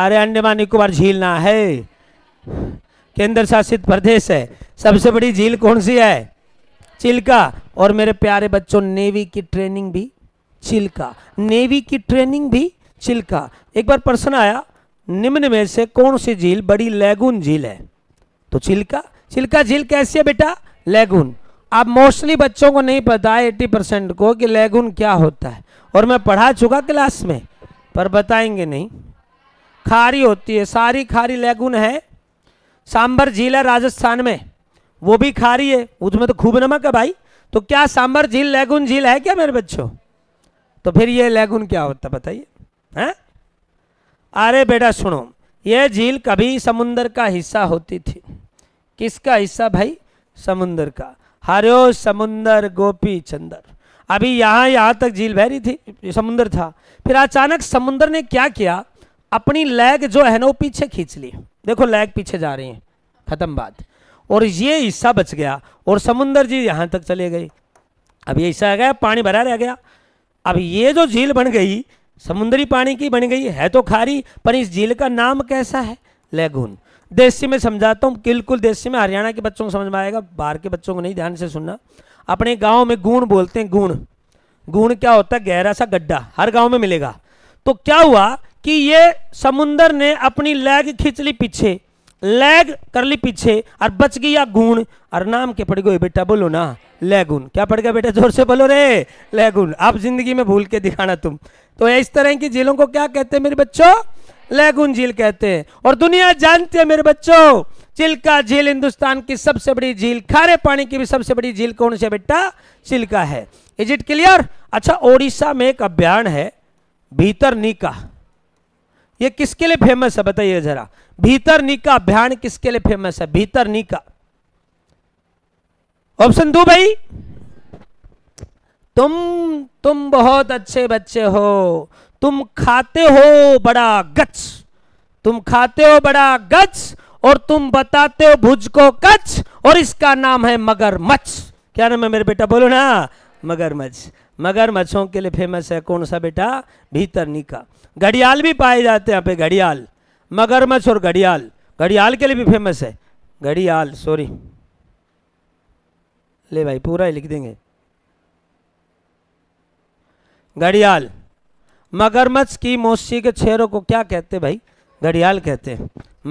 आर्य अंडमान निकोबार झील ना है केंद्र शासित प्रदेश है सबसे बड़ी झील कौन सी है चिल्का और मेरे प्यारे बच्चों नेवी की ट्रेनिंग भी चिल्का नेवी की ट्रेनिंग भी चिल्का एक बार प्रश्न आया निम्न में से कौन सी झील बड़ी लैगून झील है तो चिल्का चिल्का झील कैसी है बेटा लैगून अब मोस्टली बच्चों को नहीं पता है एट्टी परसेंट को कि लैगून क्या होता है और मैं पढ़ा चुका क्लास में पर बताएंगे नहीं खारी होती है सारी खारी लैगून है सांबर झील है राजस्थान में वो भी खारी है उसमें तो खूब नमक है भाई तो क्या सांबर झील लैगून झील है क्या मेरे बच्चों तो फिर ये लैगून क्या होता बताइए हैं अरे बेटा सुनो यह झील कभी समुंदर का हिस्सा होती थी किसका हिस्सा भाई समुंदर का हरे समुंदर गोपी चंदर अभी यहाँ यहाँ तक झील बह रही थी समुंदर था फिर अचानक समुंदर ने क्या किया अपनी लैग जो है ना वो पीछे खींच ली देखो लैग पीछे जा रही है खत्म बात और ये हिस्सा बच गया और समुंदर जी यहाँ तक चले गए अब ये हिस्सा आ गया पानी भरा रह गया अब ये जो झील बन गई समुद्री पानी की बन गई है तो खारी पर इस झील का नाम कैसा है लेगून देसी में समझाता हूँ बिल्कुल देसी में हरियाणा के बच्चों को समझ में आएगा बाहर के बच्चों को नहीं ध्यान से सुनना अपने गाँव में गुण बोलते हैं गुण गुण क्या होता है गहरा सा गड्ढा हर गाँव में मिलेगा तो क्या हुआ कि ये समुंदर ने अपनी लैग खींच ली पीछे लैग कर ली पीछे और बच गई गुण और नाम के पड़ गए बेटा बोलो ना लैगुन क्या पढ़ गया बेटा जोर से बोलो रे लैगुन आप जिंदगी में भूल के दिखाना तुम तो इस तरह की झीलों को क्या कहते हैं मेरे बच्चों लैगुन झील कहते हैं और दुनिया जानती है मेरे बच्चों चिल्का झील हिंदुस्तान की सबसे बड़ी झील खारे पानी की भी सबसे बड़ी झील कौन सी बेटा चिल्का है इज इट क्लियर अच्छा ओडिशा में एक अभियान है भीतर निका ये किसके लिए फेमस है बताइए जरा भीतर निका अभियान किसके लिए फेमस है भीतर निका ऑप्शन दो भाई तुम तुम बहुत अच्छे बच्चे हो तुम खाते हो बड़ा गच तुम खाते हो बड़ा गच और तुम बताते हो भुज को कच और इसका नाम है मगरमच्छ क्या नाम है मेरे बेटा बोलो ना मगरमच्छ मगरमच्छों के लिए फेमस है कौन सा बेटा भीतर निका घड़ियाल भी पाए जाते हैं यहाँ पे घड़ियाल मगरमच्छ और घड़ियाल घड़ियाल के लिए भी फेमस है घड़ियाल सॉरी ले भाई पूरा ही लिख देंगे घड़ियाल मगरमच्छ की मोसी के छेरों को क्या कहते भाई घड़ियाल कहते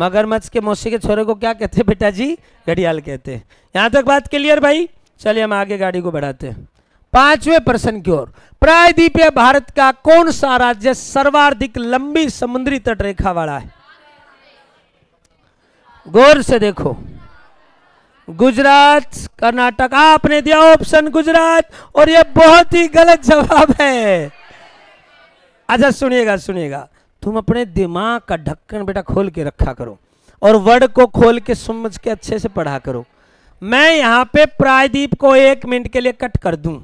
मगरमच्छ के मौसी के छोरे को क्या कहते बेटा जी घड़ियाल कहते हैं तक बात क्लियर भाई चलिए हम आगे गाड़ी को बढ़ाते हैं पांचवें प्रश्न की ओर प्रायद्वीपीय भारत का कौन सा राज्य सर्वाधिक लंबी समुद्री तट रेखा वाला है गौर से देखो गुजरात कर्नाटक आपने दिया ऑप्शन गुजरात और यह बहुत ही गलत जवाब है अच्छा सुनिएगा सुनिएगा तुम अपने दिमाग का ढक्कन बेटा खोल के रखा करो और वर्ड को खोल के समझ के अच्छे से पढ़ा करो मैं यहाँ पे प्रायदीप को एक मिनट के लिए कट कर दूं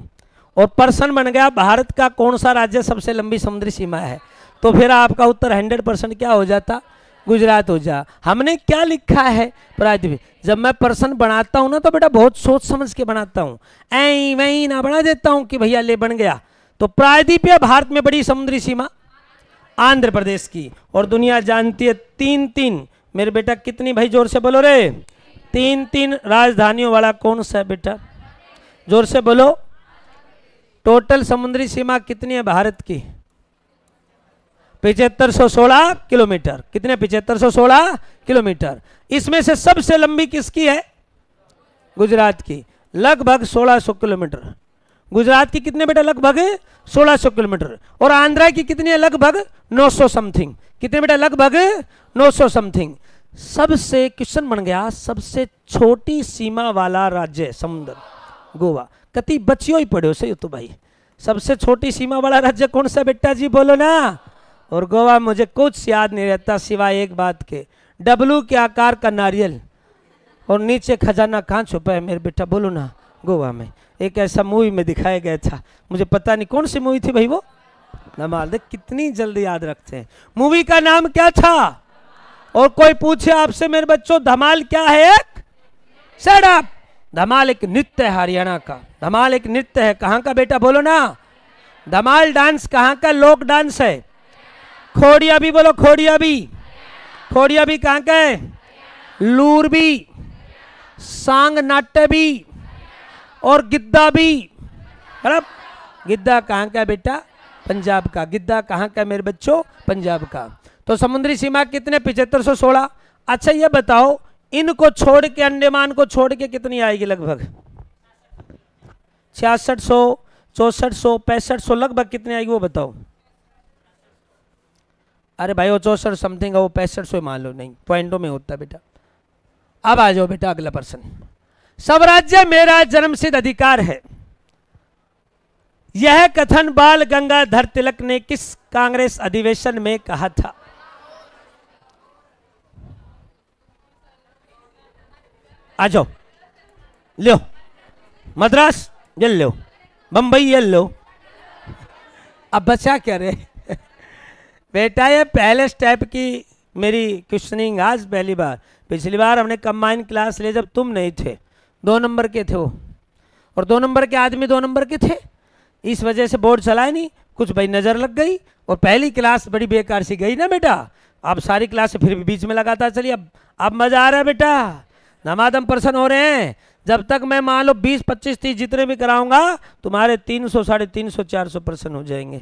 और पर्सन बन गया भारत का कौन सा राज्य सबसे लंबी समुद्री सीमा है तो फिर आपका उत्तर हंड्रेड परसेंट क्या हो जाता गुजरात ओझा हमने क्या लिखा है प्राजवी जब मैं पर्सन बनाता हूँ ना तो बेटा बहुत सोच समझ के बनाता हूँ ऐ वहीं ना बना देता हूँ कि भैया ले बन गया तो प्रायद्वीप या भारत में बड़ी समुद्री सीमा आंध्र प्रदेश की और दुनिया जानती है तीन तीन मेरे बेटा कितनी भाई जोर से बोलो रे तीन तीन राजधानियों वाला कौन सा है बेटा जोर से बोलो टोटल समुद्री सीमा कितनी है भारत की पिछहत्तर सौ सोलह किलोमीटर कितने पिछहत्तर सौ सोलह किलोमीटर इसमें से सबसे लंबी किसकी है गुजरात की लगभग सोलह सौ किलोमीटर गुजरात की कितने बेटा लगभग 1600 किलोमीटर और आंध्रा की कितनी है लगभग 900 समथिंग कितने बेटा लगभग 900 समथिंग सबसे क्वेश्चन बन गया सबसे छोटी सीमा वाला राज्य समुद्र गोवा कति बचियो ही हो से तो भाई सबसे छोटी सीमा वाला राज्य कौन सा बेटा जी बोलो ना और गोवा मुझे कुछ याद नहीं रहता सिवाय एक बात के डब्लू के आकार का नारियल और नीचे खजाना कहाँ छुपा है मेरे बेटा बोलो ना गोवा में एक ऐसा मूवी में दिखाया गया था मुझे पता नहीं कौन सी मूवी थी भाई वो नमाल देख कितनी जल्दी याद रखते हैं मूवी का नाम क्या था और कोई पूछे आपसे मेरे बच्चों धमाल क्या है एक सड़क धमाल एक नृत्य है हरियाणा का धमाल एक नृत्य है कहाँ का बेटा बोलो ना धमाल डांस कहाँ का लोक डांस है खोड़िया भी बोलो खोड़िया भी खोड़िया भी कहाँ का है लूर भी सांग नाट्य भी और गिद्दा भी है मतलब, गिद्दा कहाँ का बेटा पंजाब का गिद्दा कहाँ का मेरे बच्चों पंजाब का तो समुद्री सीमा कितने पिछहत्तर सौ सोलह अच्छा ये बताओ इनको छोड़ के अंडमान को छोड़ के कितनी आएगी लगभग छियासठ सौ चौसठ सौ पैंसठ सौ लगभग कितनी आएगी वो बताओ अरे भाई वो चौसठ समथिंग है वो पैंसठ सौ मान लो नहीं पॉइंटों में होता बेटा अब आ जाओ बेटा अगला पर्सन स्वराज्य मेरा जन्म सिद्ध अधिकार है यह कथन बाल गंगाधर तिलक ने किस कांग्रेस अधिवेशन में कहा था आ जाओ लो मद्रास ये लो बंबई ये लो अब बचा क्या रहे बेटा ये पहले स्टेप की मेरी क्वेश्चनिंग आज पहली बार पिछली बार हमने कंबाइन क्लास ले जब तुम नहीं थे दो नंबर के थे वो और दो नंबर के आदमी दो नंबर के थे इस वजह से बोर्ड चलाए नहीं कुछ भाई नज़र लग गई और पहली क्लास बड़ी बेकार सी गई ना बेटा आप सारी क्लास फिर भी बीच में लगातार चलिए अब अब मज़ा आ रहा है बेटा नमादम प्रसन्न हो रहे हैं जब तक मैं मान लो बीस पच्चीस तीस जितने भी कराऊंगा तुम्हारे तीन सौ साढ़े तीन सौ चार सौ प्रसन्न हो जाएंगे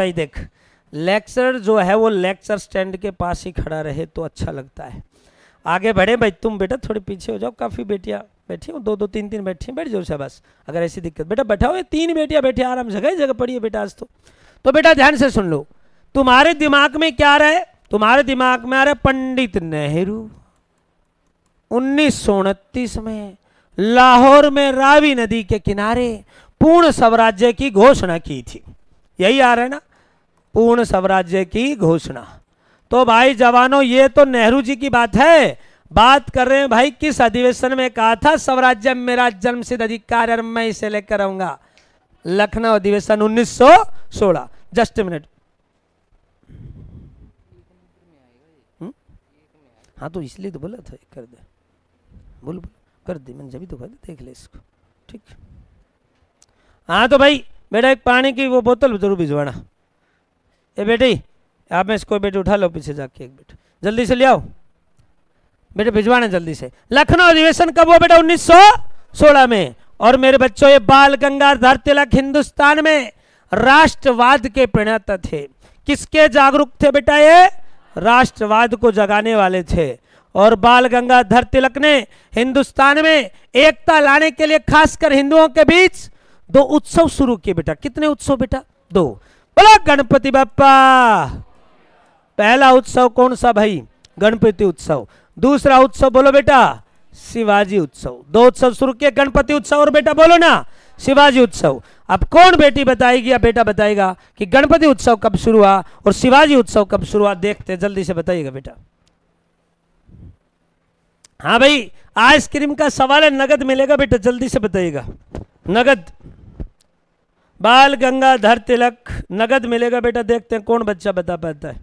भाई देख लेक्चर जो है वो लेक्चर स्टैंड के पास ही खड़ा रहे तो अच्छा लगता है आगे बढ़े भाई तुम बेटा थोड़ी पीछे हो जाओ काफ़ी बेटियाँ बैठी हो दो दो तीन तीन बैठी बैठ जाओ शाबाश अगर ऐसी दिक्कत बेटा बैठा हो तीन बेटियाँ बैठी आराम जगह जगह पड़ी है बेटा आज तो तो बेटा ध्यान से सुन लो तुम्हारे दिमाग में क्या रहा है तुम्हारे दिमाग में आ रहा पंडित नेहरू उन्नीस में लाहौर में रावी नदी के किनारे पूर्ण स्वराज्य की घोषणा की थी यही आ रहा है ना पूर्ण स्वराज्य की घोषणा तो भाई जवानों ये तो नेहरू जी की बात है बात कर रहे हैं भाई किस अधिवेशन में कहा था स्वराज्य मेरा जन्म सिद्ध अधिकार मैं इसे लेकर आऊंगा लखनऊ अधिवेशन 1916 जस्ट मिनट हम्म? हाँ तो इसलिए तो बोला था कर दे बोल बोल कर दे मैंने जभी तो कहा देख ले इसको ठीक हाँ तो भाई बेटा एक पानी की वो बोतल जरूर भिजवाना ए बेटी आप में इसको बेटे बेटी उठा लो पीछे जाके एक बेटे जल्दी से ले आओ बेटे भिजवाने जल्दी से लखनऊ अधिवेशन कब हुआ बेटा 1916 में और मेरे बच्चों ये बाल गंगाधर तिलक हिंदुस्तान में राष्ट्रवाद के प्रणेता थे किसके जागरूक थे बेटा ये राष्ट्रवाद को जगाने वाले थे और बाल गंगाधर तिलक ने हिंदुस्तान में एकता लाने के लिए खासकर हिंदुओं के बीच दो उत्सव शुरू किए बेटा कितने उत्सव बेटा दो बोलो गणपति बापा पहला उत्सव कौन सा भाई गणपति उत्सव दूसरा उत्सव बोलो बेटा शिवाजी उत्सव दो उत्सव शुरू किए गणपति उत्सव और बेटा बोलो ना शिवाजी उत्सव अब कौन बेटी बताएगी या बेटा बताएगा कि गणपति उत्सव कब शुरू हुआ और शिवाजी उत्सव कब शुरू हुआ देखते जल्दी से बताइएगा बेटा हाँ भाई आइसक्रीम का सवाल है नगद मिलेगा बेटा जल्दी से बताइएगा नगद बाल गंगाधर तिलक नगद मिलेगा बेटा देखते हैं कौन बच्चा बता पाता है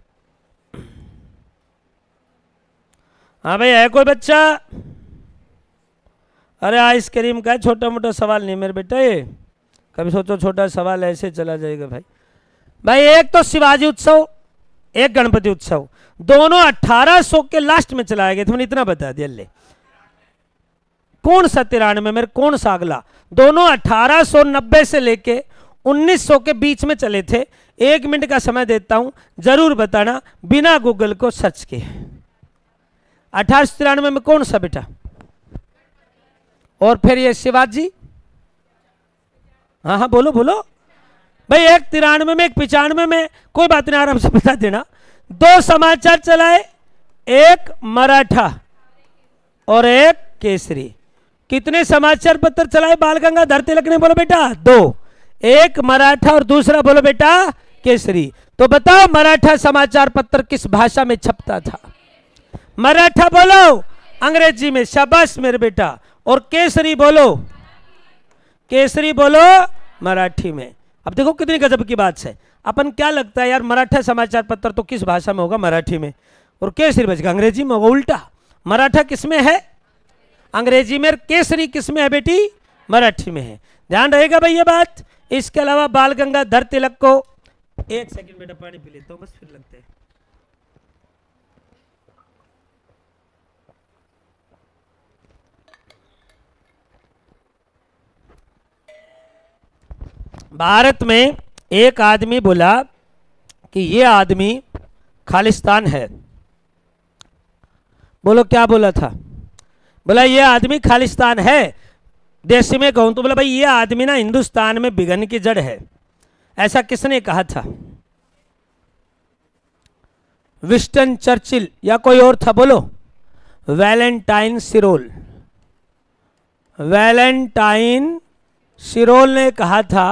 हाँ भाई है कोई बच्चा अरे आइसक्रीम का छोटा मोटा सवाल नहीं मेरे बेटा ये कभी सोचो छोटा सवाल ऐसे चला जाएगा भाई भाई एक तो शिवाजी उत्सव एक गणपति उत्सव दोनों 1800 के लास्ट में चलाए गए तुमने इतना बता दिया ले कौन सा तिरानवे मेरे कौन सा अगला दोनों नब्बे से लेके 1900 के बीच में चले थे एक मिनट का समय देता हूं जरूर बताना बिना गूगल को सर्च के अठारह सौ तिरानवे में कौन सा बेटा और फिर ये शिवाजी हाँ हाँ बोलो बोलो भाई एक तिरानवे में एक पिचानवे में कोई बात नहीं आराम से बता देना दो समाचार चलाए एक मराठा और एक केसरी कितने समाचार पत्र चलाए बाल गंगाधर तिलक ने बोलो बेटा दो एक मराठा और दूसरा बोलो बेटा केसरी तो बताओ मराठा समाचार पत्र किस भाषा में छपता था मराठा बोलो अंग्रेजी में शाबाश मेरे बेटा और केसरी बोलो केसरी बोलो मराठी में अब देखो कितनी गजब की बात है अपन क्या लगता है यार मराठा समाचार पत्र तो किस भाषा में होगा मराठी में और केसरी बच अंग्रेजी में होगा उल्टा मराठा किस में है अंग्रेजी में केसरी किस में है बेटी मराठी में है ध्यान रहेगा भाई ये बात इसके अलावा बाल गंगाधर तिलक को एक सेकंड बेटा पानी पी लेता हूँ बस फिर लगते हैं भारत में एक आदमी बोला कि ये आदमी खालिस्तान है बोलो क्या बोला था बोला ये आदमी खालिस्तान है देश में कहूँ तो बोला भाई ये आदमी ना हिंदुस्तान में बिघन की जड़ है ऐसा किसने कहा था विस्टन चर्चिल या कोई और था बोलो वैलेंटाइन सिरोल वैलेंटाइन सिरोल ने कहा था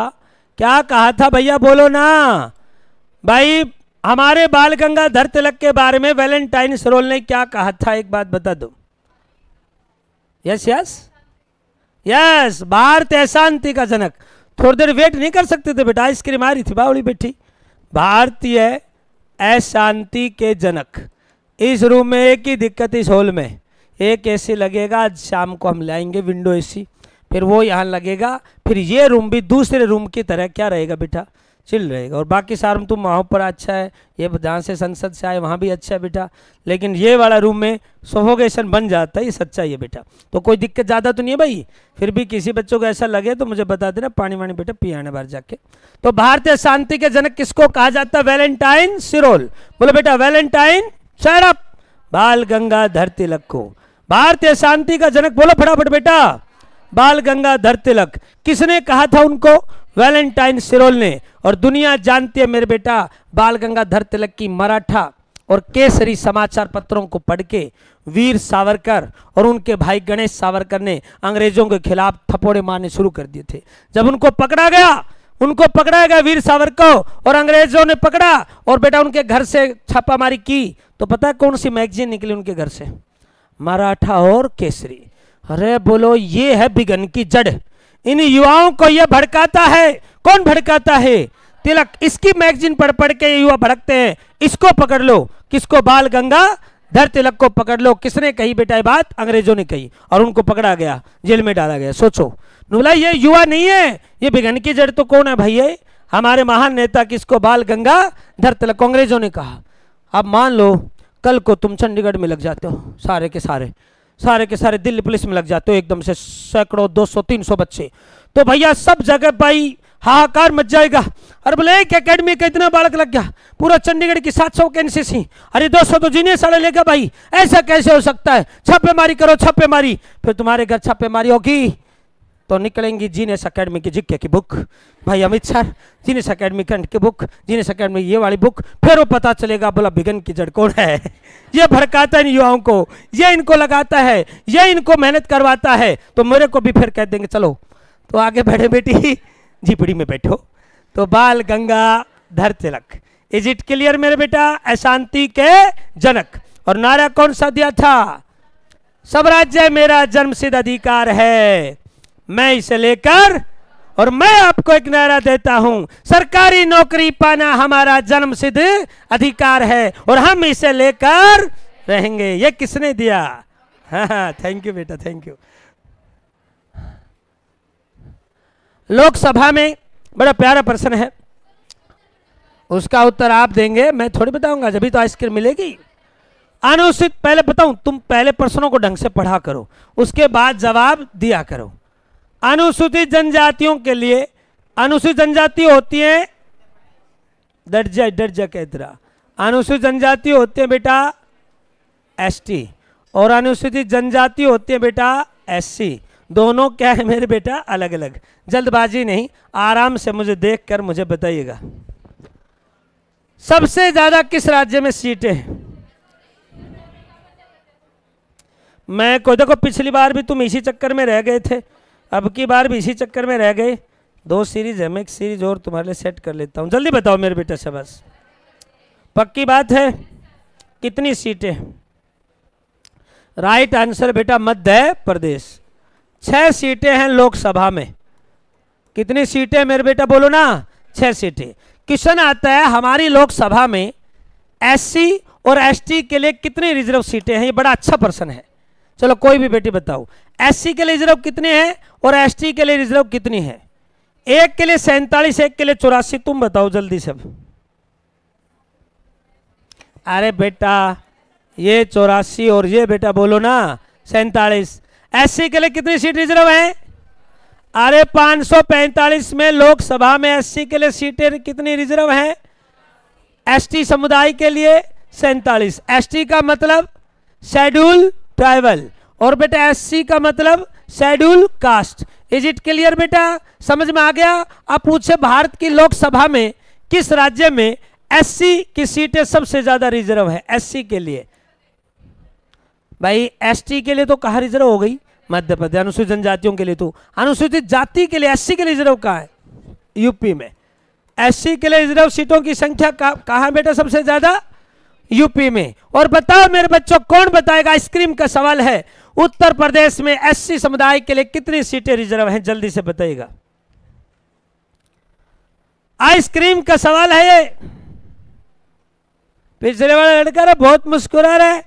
क्या कहा था भैया बोलो ना भाई हमारे बाल गंगाधर तिलक के बारे में वैलेंटाइन सिरोल ने क्या कहा था एक बात बता दो यस यस यस भारत है शांति का जनक थोड़ी देर वेट नहीं कर सकते थे बेटा आइसक्रीम आ रही थी बावली बैठी भारतीय अशांति के जनक इस रूम में एक ही दिक्कत इस हॉल में एक एसी लगेगा आज शाम को हम लाएंगे विंडो एसी फिर वो यहाँ लगेगा फिर ये रूम भी दूसरे रूम की तरह क्या रहेगा बेटा चिल रहेगा और बाकी सार्वम तुम तो वहाँ पर अच्छा है ये जहाँ से संसद से आए वहाँ भी अच्छा है बेटा लेकिन ये वाला रूम में सोफोगेशन बन जाता है ये सच्चा ये बेटा तो कोई दिक्कत ज़्यादा तो नहीं है भाई फिर भी किसी बच्चों को ऐसा लगे तो मुझे बता देना पानी वानी बेटा पियाने बाहर जाके तो भारतीय शांति के जनक किसको कहा जाता है वैलेंटाइन सिरोल बोलो बेटा वैलेंटाइन शैरप बाल गंगा धरती को भारतीय शांति का जनक बोलो फटाफट बेटा बाल गंगा धरतिलक किसने कहा था उनको वैलेंटाइन सिरोल ने और दुनिया जानती है मेरे बेटा बाल गंगाधर तिलक की मराठा और केसरी समाचार पत्रों को पढ़ के वीर सावरकर और उनके भाई गणेश सावरकर ने अंग्रेजों के खिलाफ थपोड़े मारने शुरू कर दिए थे जब उनको पकड़ा गया उनको पकड़ाया गया वीर सावरकर और अंग्रेजों ने पकड़ा और बेटा उनके घर से छापामारी की तो पता है कौन सी मैगजीन निकली उनके घर से मराठा और केसरी अरे बोलो ये है बिगन की जड़ इन युवाओं को यह भड़काता है कौन भड़काता है तिलक इसकी मैगजीन पढ़ पढ़ के युवा भड़कते हैं इसको पकड़ लो किसको बाल गंगा धर तिलक को पकड़ लो किसने कही बेटा ये बात अंग्रेजों ने कही और उनको पकड़ा गया जेल में डाला गया सोचो नुला ये युवा नहीं है ये बिघन की जड़ तो कौन है भैया हमारे महान नेता किसको बाल गंगा धर तिलक को अंग्रेजों ने कहा अब मान लो कल को तुम चंडीगढ़ में लग जाते हो सारे के सारे सारे के सारे दिल्ली पुलिस में लग जाते हो एकदम से सैकड़ों दो सौ तीन सौ बच्चे तो भैया सब जगह भाई हाहाकार मच जाएगा अरे बोले एक अकेडमी का इतना बालक लग गया पूरा चंडीगढ़ की सात सौ एनसीसी अरे दो सौ तो जीने साले लेगा भाई ऐसा कैसे हो सकता है छापेमारी करो छापेमारी फिर तुम्हारे घर छापेमारी होगी तो निकलेंगी जीनेस अकेडमी की जिक्के की बुक भाई अमित सर जीनेस अकेडमी कंट की बुक जीनेस अकेडमी ये वाली बुक फिर वो पता चलेगा बोला बिगन की जड़ कौन है ये भड़काता है इन युवाओं को ये इनको लगाता है ये इनको मेहनत करवाता है तो मेरे को भी फिर कह देंगे चलो तो आगे बैठे बेटी झीपड़ी में बैठो तो बाल गंगा धर तिलक इज इट क्लियर मेरे बेटा अशांति के जनक और नारा कौन सा दिया था सब राज्य मेरा जन्मसिद्ध अधिकार है मैं इसे लेकर और मैं आपको एक नारा देता हूं सरकारी नौकरी पाना हमारा जन्म सिद्ध अधिकार है और हम इसे लेकर रहेंगे ये किसने दिया थैंक हाँ, यू हाँ, बेटा थैंक यू लोकसभा में बड़ा प्यारा प्रश्न है उसका उत्तर आप देंगे मैं थोड़ी बताऊंगा जब भी तो आइसक्रीम मिलेगी अनुचित पहले बताऊं तुम पहले प्रश्नों को ढंग से पढ़ा करो उसके बाद जवाब दिया करो अनुसूचित जनजातियों के लिए अनुसूचित जनजाति होती है दर्जा दर्जा कैदरा अनुसूचित जनजाति होती है बेटा एसटी और अनुसूचित जनजाति होती है बेटा एससी दोनों क्या है मेरे बेटा अलग अलग जल्दबाजी नहीं आराम से मुझे देख कर मुझे बताइएगा सबसे ज़्यादा किस राज्य में सीटें हैं मैं को देखो पिछली बार भी तुम इसी चक्कर में रह गए थे अब की बार भी इसी चक्कर में रह गए दो सीरीज है मैं एक सीरीज और तुम्हारे लिए सेट कर लेता हूँ जल्दी बताओ मेरे बेटा शबाश पक्की बात है कितनी सीटें राइट आंसर बेटा मध्य प्रदेश छह सीटें हैं लोकसभा में कितनी सीटें मेरे बेटा बोलो ना छह सीटें क्वेश्चन आता है हमारी लोकसभा में एससी और एसटी के लिए कितनी रिजर्व सीटें हैं ये बड़ा अच्छा प्रश्न है चलो कोई भी बेटी बताओ एससी के लिए रिजर्व कितने हैं और एस के लिए रिजर्व कितनी है एक के लिए सैंतालीस एक के लिए चौरासी तुम बताओ जल्दी सब अरे बेटा ये चौरासी और ये बेटा बोलो ना सैतालीस एस के लिए कितनी सीट रिजर्व है अरे 545 में लोकसभा में एस के लिए सीटें कितनी रिजर्व है एसटी समुदाय के लिए सैंतालीस एसटी का मतलब शेड्यूल ट्राइबल और बेटा एससी का मतलब schedule caste is it clear बेटा समझ में आ गया अब पूछे भारत की लोकसभा में किस राज्य में एससी की सीटें सबसे ज्यादा रिजर्व है एससी के लिए भाई एसटी के लिए तो कहा रिजर्व हो गई मध्य प्रदेश अनुसूचित जनजातियों के लिए तो अनुसूचित जाति के लिए एससी के लिए रिजर्व कहा है यूपी में एससी के लिए रिजर्व सीटों की संख्या कहा है बेटा सबसे ज्यादा यूपी में और बताओ मेरे बच्चों कौन बताएगा आइसक्रीम का सवाल है उत्तर प्रदेश में एससी समुदाय के लिए कितनी सीटें रिजर्व हैं जल्दी से बताइएगा आइसक्रीम का सवाल है ये पिछले वाला लड़का रहा बहुत मुस्कुरा रहा है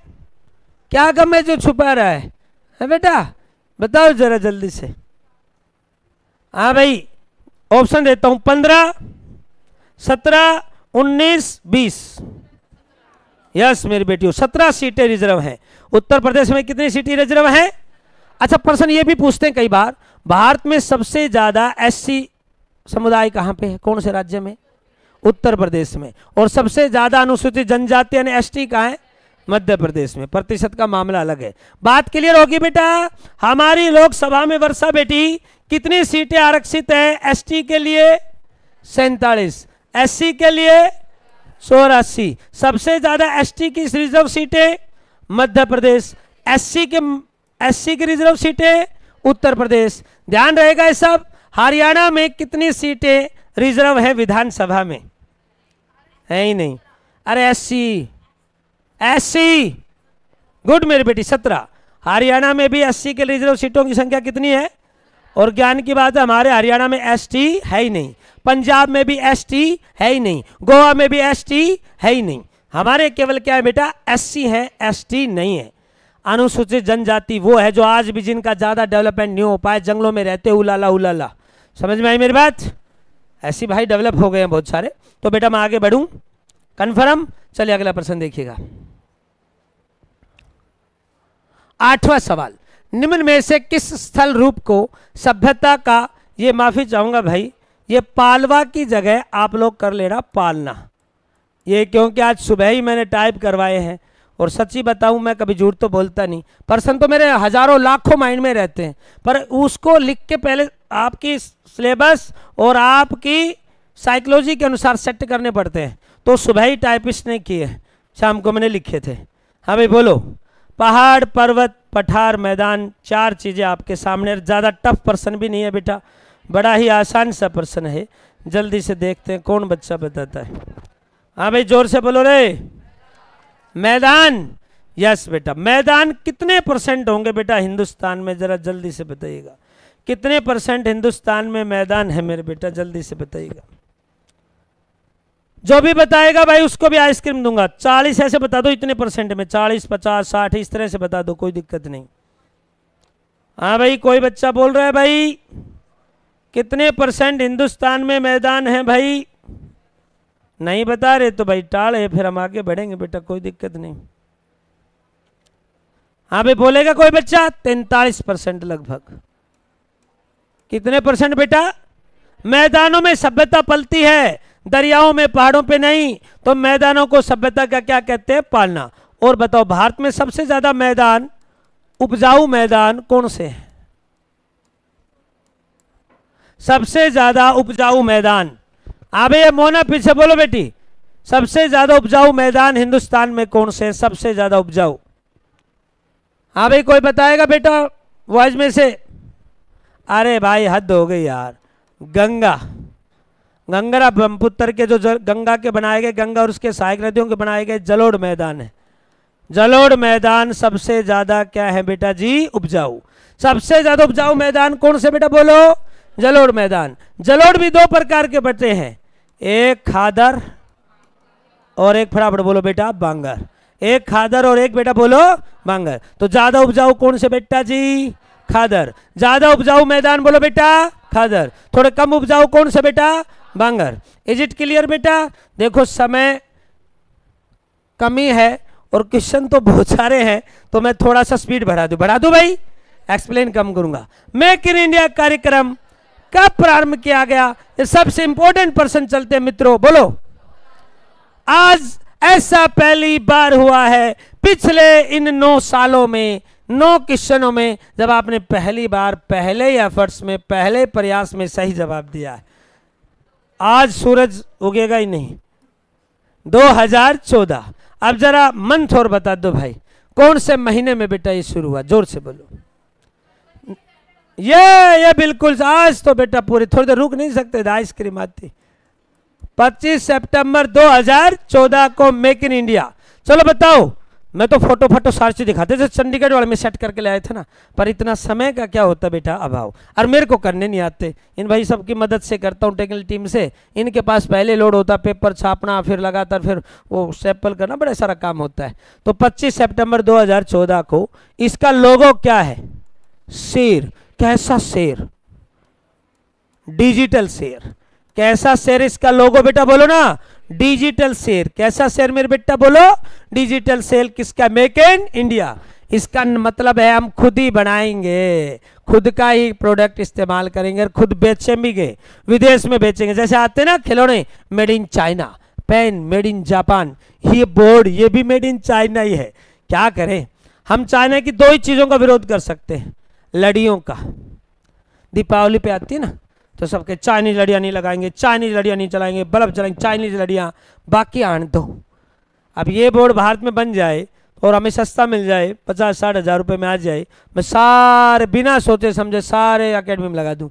क्या कम है जो छुपा रहा है है हाँ बेटा बताओ जरा जल्दी से हाँ भाई ऑप्शन देता हूं पंद्रह सत्रह उन्नीस बीस यस मेरी बेटी सत्रह सीटें रिजर्व हैं उत्तर प्रदेश में कितनी सिटी रिजर्व है अच्छा प्रश्न ये भी पूछते हैं कई बार भारत में सबसे ज्यादा एससी समुदाय कहाँ पे है कौन से राज्य में उत्तर प्रदेश में और सबसे ज्यादा अनुसूचित जनजाति यानी एस टी है मध्य प्रदेश में प्रतिशत का मामला अलग है बात क्लियर होगी बेटा हमारी लोकसभा में वर्षा बेटी कितनी सीटें आरक्षित है एस के लिए सैतालीस एस के लिए चौरासी सबसे ज्यादा एस की रिजर्व सीटें मध्य प्रदेश एससी के एससी की रिजर्व सीटें उत्तर प्रदेश ध्यान रहेगा ये सब हरियाणा में कितनी सीटें रिजर्व है विधानसभा में है ही नहीं अरे एससी एससी गुड मेरी बेटी सत्रह हरियाणा में भी एससी के रिजर्व सीटों की संख्या कितनी है और ज्ञान की बात है हमारे हरियाणा में एसटी है ही नहीं पंजाब में भी एसटी है ही नहीं गोवा में भी एसटी है ही नहीं हमारे केवल क्या है बेटा एससी है एसटी नहीं है अनुसूचित जनजाति वो है जो आज भी जिनका ज़्यादा डेवलपमेंट नहीं हो पाए जंगलों में रहते उलाला उलाला समझ में आई मेरी बात ऐसी भाई डेवलप हो गए हैं बहुत सारे तो बेटा मैं आगे बढ़ूँ कन्फर्म चलिए अगला प्रश्न देखिएगा आठवां सवाल निम्न में से किस स्थल रूप को सभ्यता का ये माफ़ी चाहूंगा भाई ये पालवा की जगह आप लोग कर लेना पालना ये क्योंकि आज सुबह ही मैंने टाइप करवाए हैं और सच्ची बताऊं मैं कभी झूठ तो बोलता नहीं पर्सन तो मेरे हज़ारों लाखों माइंड में रहते हैं पर उसको लिख के पहले आपकी सिलेबस और आपकी साइकोलॉजी के अनुसार सेट करने पड़ते हैं तो सुबह ही टाइपिस्ट ने किए शाम को मैंने लिखे थे हाँ भाई बोलो पहाड़ पर्वत पठार मैदान चार चीज़ें आपके सामने ज़्यादा टफ पर्सन भी नहीं है बेटा बड़ा ही आसान सा पर्सन है जल्दी से देखते हैं कौन बच्चा बताता है हाँ भाई जोर से बोलो रे मैदान यस बेटा मैदान कितने परसेंट होंगे बेटा हिंदुस्तान में ज़रा जल्दी से बताइएगा कितने परसेंट हिंदुस्तान में मैदान है मेरे बेटा जल्दी से बताइएगा जो भी बताएगा भाई उसको भी आइसक्रीम दूंगा चालीस ऐसे बता दो इतने परसेंट में चालीस पचास साठ इस तरह से बता दो कोई दिक्कत नहीं हाँ भाई कोई बच्चा बोल रहा है भाई कितने परसेंट हिंदुस्तान में मैदान है भाई नहीं बता रहे तो भाई टाल है फिर हम आगे बढ़ेंगे बेटा कोई दिक्कत नहीं हाँ भाई बोलेगा कोई बच्चा तैंतालीस परसेंट लगभग कितने परसेंट बेटा मैदानों में सभ्यता पलती है दरियाओं में पहाड़ों पे नहीं तो मैदानों को सभ्यता का क्या कहते हैं पालना और बताओ भारत में सबसे ज्यादा मैदान उपजाऊ मैदान कौन से हैं सबसे ज्यादा उपजाऊ मैदान ये मोना पीछे बोलो बेटी सबसे ज्यादा उपजाऊ मैदान हिंदुस्तान में कौन से है सबसे ज्यादा उपजाऊ हाँ भाई कोई बताएगा बेटा वॉइस में से अरे भाई हद हो गई यार गंगा गंगरा ब्रह्मपुत्र के जो गंगा के बनाए गए गंगा और उसके सहायक नदियों के बनाए गए जलोड़ मैदान है जलोड़ मैदान सबसे ज़्यादा क्या है बेटा जी उपजाऊ सबसे ज़्यादा उपजाऊ मैदान कौन से बेटा बोलो जलोड़ मैदान जलोड़ भी दो प्रकार के बटे हैं एक खादर और एक फटाफट बोलो बेटा बांगर एक खादर और एक बेटा बोलो बांगर तो ज्यादा उपजाऊ कौन से बेटा जी खादर ज्यादा उपजाऊ मैदान बोलो बेटा खादर थोड़े कम उपजाऊ कौन से बेटा बांगर इज इट क्लियर बेटा देखो समय कमी है और क्वेश्चन तो बहुत सारे हैं तो मैं थोड़ा सा स्पीड बढ़ा दू बढ़ा दू भाई एक्सप्लेन कम करूंगा मेक इन इंडिया कार्यक्रम कब प्रारंभ किया गया ये सबसे इंपॉर्टेंट प्रश्न चलते मित्रों बोलो आज ऐसा पहली बार हुआ है पिछले इन नौ सालों में नौ क्वेश्चनों में जब आपने पहली बार पहले एफर्ट्स में पहले प्रयास में सही जवाब दिया है आज सूरज उगेगा ही नहीं 2014 अब जरा मंथ और बता दो भाई कौन से महीने में बेटा ये शुरू हुआ जोर से बोलो ये ये बिल्कुल आज तो बेटा पूरी थोड़ी देर रुक नहीं सकते आइसक्रीम आती 25 सितंबर 2014 को मेक इन इंडिया चलो बताओ मैं तो फोटो फोटो चीज दिखाते जैसे चंडीगढ़ वाले में सेट करके लाए थे ना पर इतना समय का क्या होता बेटा अभाव और मेरे को करने नहीं आते इन भाई सब की मदद से करता हूँ टेक्निकल टीम से इनके पास पहले लोड होता पेपर छापना फिर लगातार फिर वो सैंपल करना बड़ा सारा काम होता है तो पच्चीस सेप्टेम्बर दो को इसका लोगो क्या है शेर कैसा शेर डिजिटल शेर कैसा शेर इसका लोगो बेटा बोलो ना डिजिटल शेर कैसा शेर मेरे बेटा बोलो डिजिटल शेर किसका मेक इन इंडिया इसका मतलब है हम खुद ही बनाएंगे खुद का ही प्रोडक्ट इस्तेमाल करेंगे और खुद बेचेंगे विदेश में बेचेंगे जैसे आते ना खिलौने made in China pen made in Japan ये बोर्ड ये भी मेड इन चाइना ही है क्या करें हम चाइना की दो ही चीज़ों का विरोध कर सकते हैं लड़ियों का दीपावली पे आती है ना तो सबके चाइनीज लड़ियाँ नहीं लगाएंगे चाइनीज लड़ियाँ नहीं चलाएंगे बल्ब जलाएंगे चाइनीज लड़ियाँ बाकी आन दो अब ये बोर्ड भारत में बन जाए और हमें सस्ता मिल जाए पचास साठ हज़ार रुपये में आ जाए मैं सारे बिना सोचे समझे सारे अकेडमी में लगा दूँ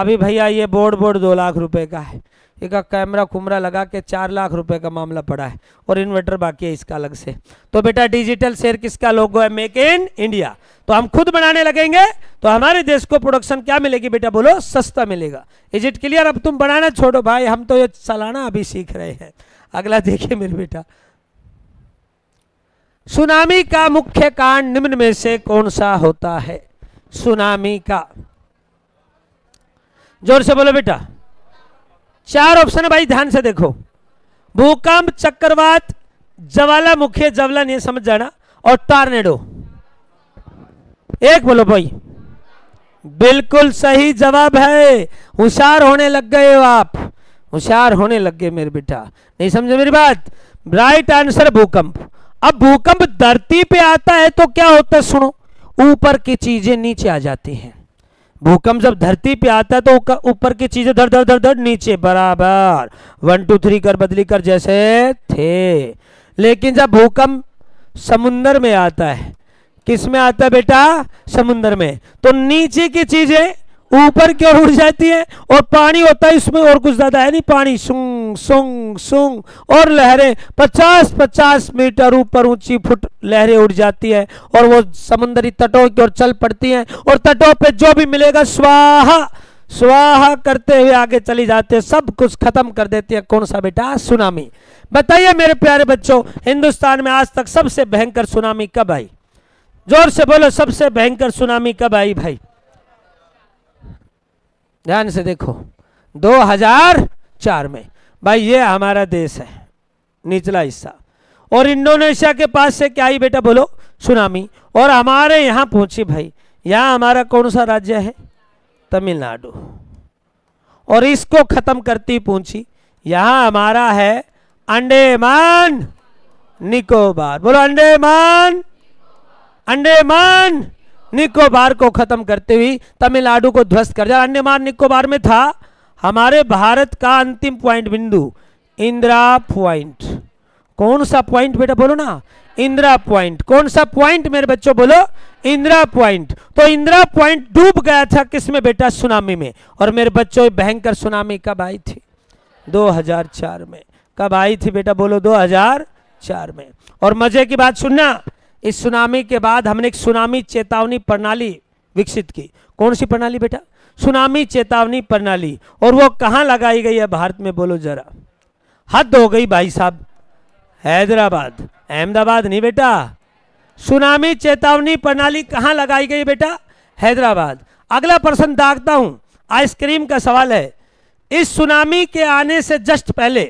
अभी भैया ये बोर्ड बोर्ड दो लाख रुपये का है एक कैमरा खुमरा लगा के चार लाख रुपए का मामला पड़ा है और इन्वर्टर बाकी है इसका अलग से तो बेटा डिजिटल शेयर किसका लोगो है मेक इन इंडिया तो हम खुद बनाने लगेंगे तो हमारे देश को प्रोडक्शन क्या मिलेगी बेटा बोलो सस्ता मिलेगा इज इट क्लियर अब तुम बनाना छोड़ो भाई हम तो ये सालाना अभी सीख रहे हैं अगला देखिए मेरे बेटा सुनामी का मुख्य कारण निम्न में से कौन सा होता है सुनामी का जोर से बोलो बेटा चार ऑप्शन है भाई ध्यान से देखो भूकंप चक्रवात जवाला ज्वालामुखी जवला नहीं समझ जाना और टारनेडो एक बोलो भाई बिल्कुल सही जवाब है होशियार होने लग गए हो आप होशियार होने लग गए मेरे बेटा नहीं समझे मेरी बात राइट आंसर भूकंप अब भूकंप धरती पे आता है तो क्या होता है सुनो ऊपर की चीजें नीचे आ जाती हैं भूकंप जब धरती पे आता है तो ऊपर की चीजें धड़ धड़ धड़ धड़ नीचे बराबर वन टू थ्री कर बदली कर जैसे थे लेकिन जब भूकंप समुंदर में आता है किस में आता है बेटा समुन्द्र में तो नीचे की चीजें ऊपर की ओर उड़ जाती है और पानी होता है इसमें और कुछ ज्यादा है नहीं पानी सुंग सुंग सुंग और लहरें 50 50 मीटर ऊपर ऊंची फुट लहरें उड़ जाती है और वो समुद्री तटों की ओर चल पड़ती हैं और तटों पे जो भी मिलेगा स्वाहा स्वाहा करते हुए आगे चली जाते हैं सब कुछ खत्म कर देती है कौन सा बेटा सुनामी बताइए मेरे प्यारे बच्चों हिंदुस्तान में आज तक सबसे भयंकर सुनामी कब आई जोर से बोलो सबसे भयंकर सुनामी कब आई भाई ध्यान से देखो 2004 में भाई ये हमारा देश है निचला हिस्सा और इंडोनेशिया के पास से क्या ही बेटा बोलो सुनामी और हमारे यहाँ पहुंची भाई यहाँ हमारा कौन सा राज्य है तमिलनाडु और इसको ख़त्म करती पहुंची यहाँ हमारा है अंडेमान निकोबार बोलो अंडेमान अंडेमान निकोबार को खत्म करते हुए तमिलनाडु को ध्वस्त कर दिया अंडमान निकोबार में था हमारे भारत का अंतिम पॉइंट बिंदु इंदिरा पॉइंट कौन सा पॉइंट बेटा बोलो ना इंदिरा पॉइंट कौन सा पॉइंट मेरे बच्चों बोलो इंदिरा पॉइंट तो इंदिरा पॉइंट डूब गया था किस में बेटा सुनामी में और मेरे बच्चों भयंकर सुनामी कब आई थी 2004 में कब आई थी बेटा बोलो 2004 में और मजे की बात सुनना इस सुनामी के बाद हमने एक सुनामी चेतावनी प्रणाली विकसित की कौन सी प्रणाली बेटा सुनामी चेतावनी प्रणाली और वो कहाँ लगाई गई है भारत में बोलो जरा हद हो गई भाई साहब हैदराबाद अहमदाबाद नहीं बेटा सुनामी चेतावनी प्रणाली कहाँ लगाई गई बेटा हैदराबाद अगला प्रश्न दागता हूँ आइसक्रीम का सवाल है इस सुनामी के आने से जस्ट पहले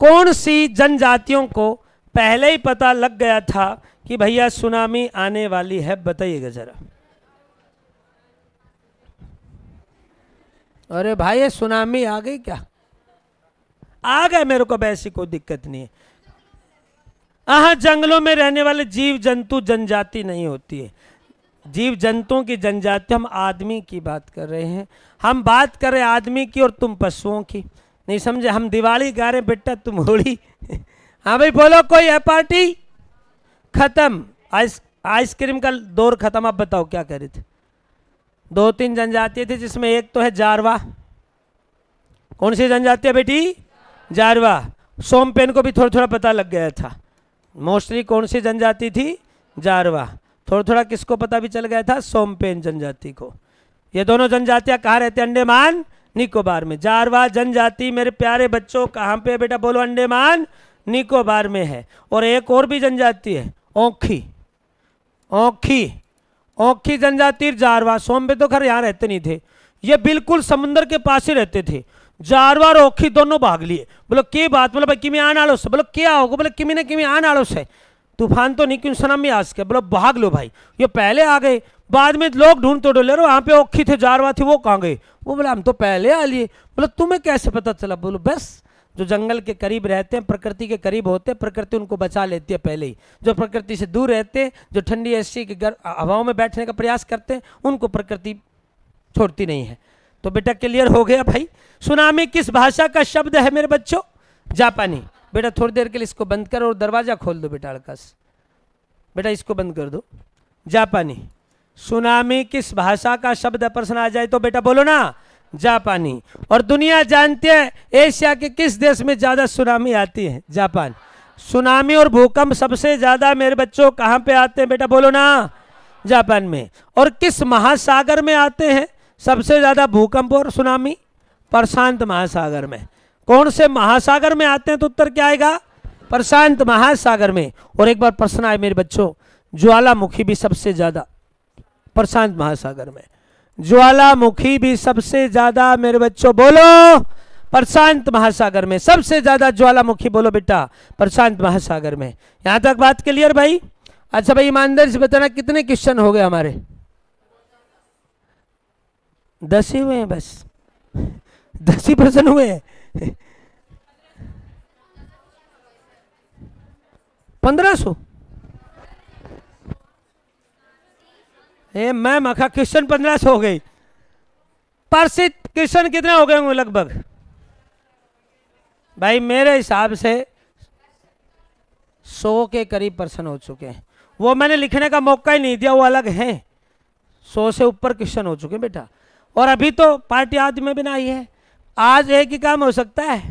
कौन सी जनजातियों को पहले ही पता लग गया था कि भैया सुनामी आने वाली है बताइएगा ज़रा अरे भाई ये सुनामी आ गई क्या आ गए मेरे को वैसी कोई दिक्कत नहीं है हाँ जंगलों में रहने वाले जीव जंतु जनजाति नहीं होती है जीव जंतुओं की जनजाति हम आदमी की बात कर रहे हैं हम बात कर रहे आदमी की और तुम पशुओं की नहीं समझे हम दिवाली गा रहे बेटा तुम होली हाँ भाई बोलो कोई है पार्टी खत्म आइस आइसक्रीम का दौर खत्म आप बताओ क्या कह रहे थे दो तीन जनजाति थी जिसमें एक तो है जारवा कौन सी जनजाति है बेटी जारवा सोमपेन को भी थोड़ा थोड़ा पता लग गया था मोस्टली कौन सी जनजाति थी जारवा थोड़ा थोड़ा किसको पता भी चल गया था सोमपेन जनजाति को ये दोनों जनजातियां कहाँ रहते अंडेमान निकोबार में जारवा जनजाति मेरे प्यारे बच्चों कहाँ पे बेटा बोलो अंडेमान निकोबार में है और एक और भी जनजाति है ओखी ओखी ओखी जनजाति जारवा सोम पे तो खर यहाँ रहते नहीं थे ये बिल्कुल समुद्र के पास ही रहते थे जारवा और ओखी दोनों भाग लिए बोलो के बात बोलो भाई किमी आन आड़ोस बोलो क्या होगा बोले किमी ने किमी आन आड़ोस है तूफान तो नहीं क्यों सनम आज के बोलो भाग लो भाई ये पहले आ गए बाद में लोग ढूंढ तो डोले वहाँ पे ओखी थे जारवा थे वो कहाँ गए वो बोला हम तो पहले आ लिए बोलो तुम्हें कैसे पता चला बोलो बस जो जंगल के करीब रहते हैं प्रकृति के करीब होते हैं प्रकृति उनको बचा लेती है पहले ही जो प्रकृति से दूर रहते हैं जो ठंडी एसी के गर्म हवाओं में बैठने का प्रयास करते हैं उनको प्रकृति छोड़ती नहीं है तो बेटा क्लियर हो गया भाई सुनामी किस भाषा का शब्द है मेरे बच्चों जापानी बेटा थोड़ी देर के लिए इसको बंद करो और दरवाज़ा खोल दो बेटा हड़कास बेटा इसको बंद कर दो जापानी सुनामी किस भाषा का शब्द प्रश्न आ जाए तो बेटा बोलो ना जापानी और दुनिया जानती है एशिया के किस देश में ज़्यादा सुनामी आती है जापान सुनामी और भूकंप सबसे ज़्यादा मेरे बच्चों कहाँ पे आते हैं बेटा बोलो ना जापान में और किस महासागर में आते हैं सबसे ज़्यादा भूकंप और सुनामी प्रशांत महासागर में कौन से महासागर में आते हैं तो उत्तर क्या आएगा प्रशांत महासागर में और एक बार प्रश्न आए मेरे बच्चों ज्वालामुखी भी सबसे ज़्यादा प्रशांत महासागर में ज्वालामुखी भी सबसे ज्यादा मेरे बच्चों बोलो प्रशांत महासागर में सबसे ज्यादा ज्वालामुखी बोलो बेटा प्रशांत महासागर में यहां तक बात क्लियर भाई अच्छा भाई ईमानदारी से बताना कितने क्वेश्चन हो गए हमारे दस ही हुए हैं बस दस ही प्रश्न हुए हैं पंद्रह सौ ए मैम आखा क्वेश्चन पंद्रह सौ हो गई परसित क्वेश्चन कितने हो गए होंगे लगभग भाई मेरे हिसाब से सौ के करीब पर्सन हो चुके हैं वो मैंने लिखने का मौका ही नहीं दिया वो अलग हैं सौ से ऊपर क्वेश्चन हो चुके हैं बेटा और अभी तो पार्टी आदि में भी ना आई है आज एक ही काम हो सकता है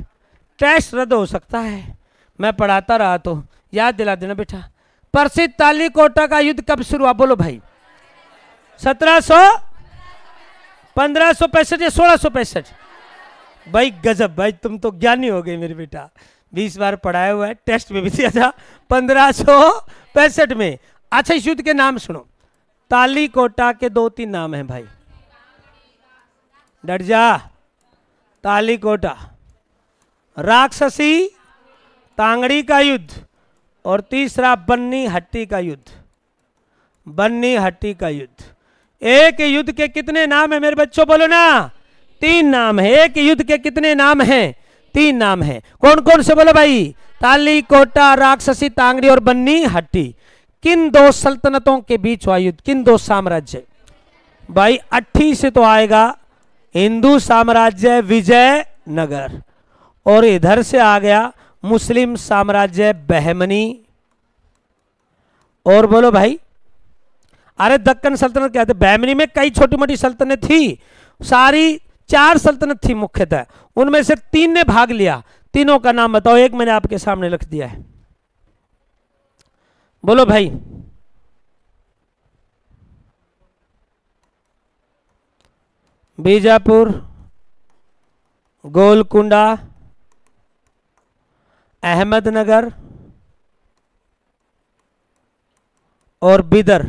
टेस्ट रद्द हो सकता है मैं पढ़ाता रहा तो याद दिला देना बेटा प्रसिद्ध ताली कोटा का युद्ध कब शुरू हुआ बोलो भाई सत्रह सो पंद्रह सो पैंसठ या सोलह सो पैंसठ भाई गजब भाई तुम तो ज्ञानी हो गई मेरे बेटा बीस बार पढ़ाया हुआ है टेस्ट में भी दिया था पंद्रह सो पैंसठ में अच्छा इस युद्ध के नाम सुनो ताली कोटा के दो तीन नाम हैं भाई डर जा ताली कोटा राक्षसी तांगड़ी का युद्ध और तीसरा बन्नी हट्टी का युद्ध बन्नी हट्टी का युद्ध एक युद्ध के कितने नाम है मेरे बच्चों बोलो ना तीन नाम है एक युद्ध के कितने नाम है तीन नाम है कौन कौन से बोलो भाई ताली कोटा राक्षसी तांगड़ी और बन्नी हट्टी किन दो सल्तनतों के बीच हुआ युद्ध किन दो साम्राज्य भाई अट्ठी से तो आएगा हिंदू साम्राज्य विजय नगर और इधर से आ गया मुस्लिम साम्राज्य बहमनी और बोलो भाई अरे दक्कन सल्तनत क्या थे बैमनी में कई छोटी मोटी सल्तनत थी सारी चार सल्तनत थी मुख्यतः उनमें से तीन ने भाग लिया तीनों का नाम बताओ एक मैंने आपके सामने लिख दिया है बोलो भाई बीजापुर गोलकुंडा अहमदनगर और बिदर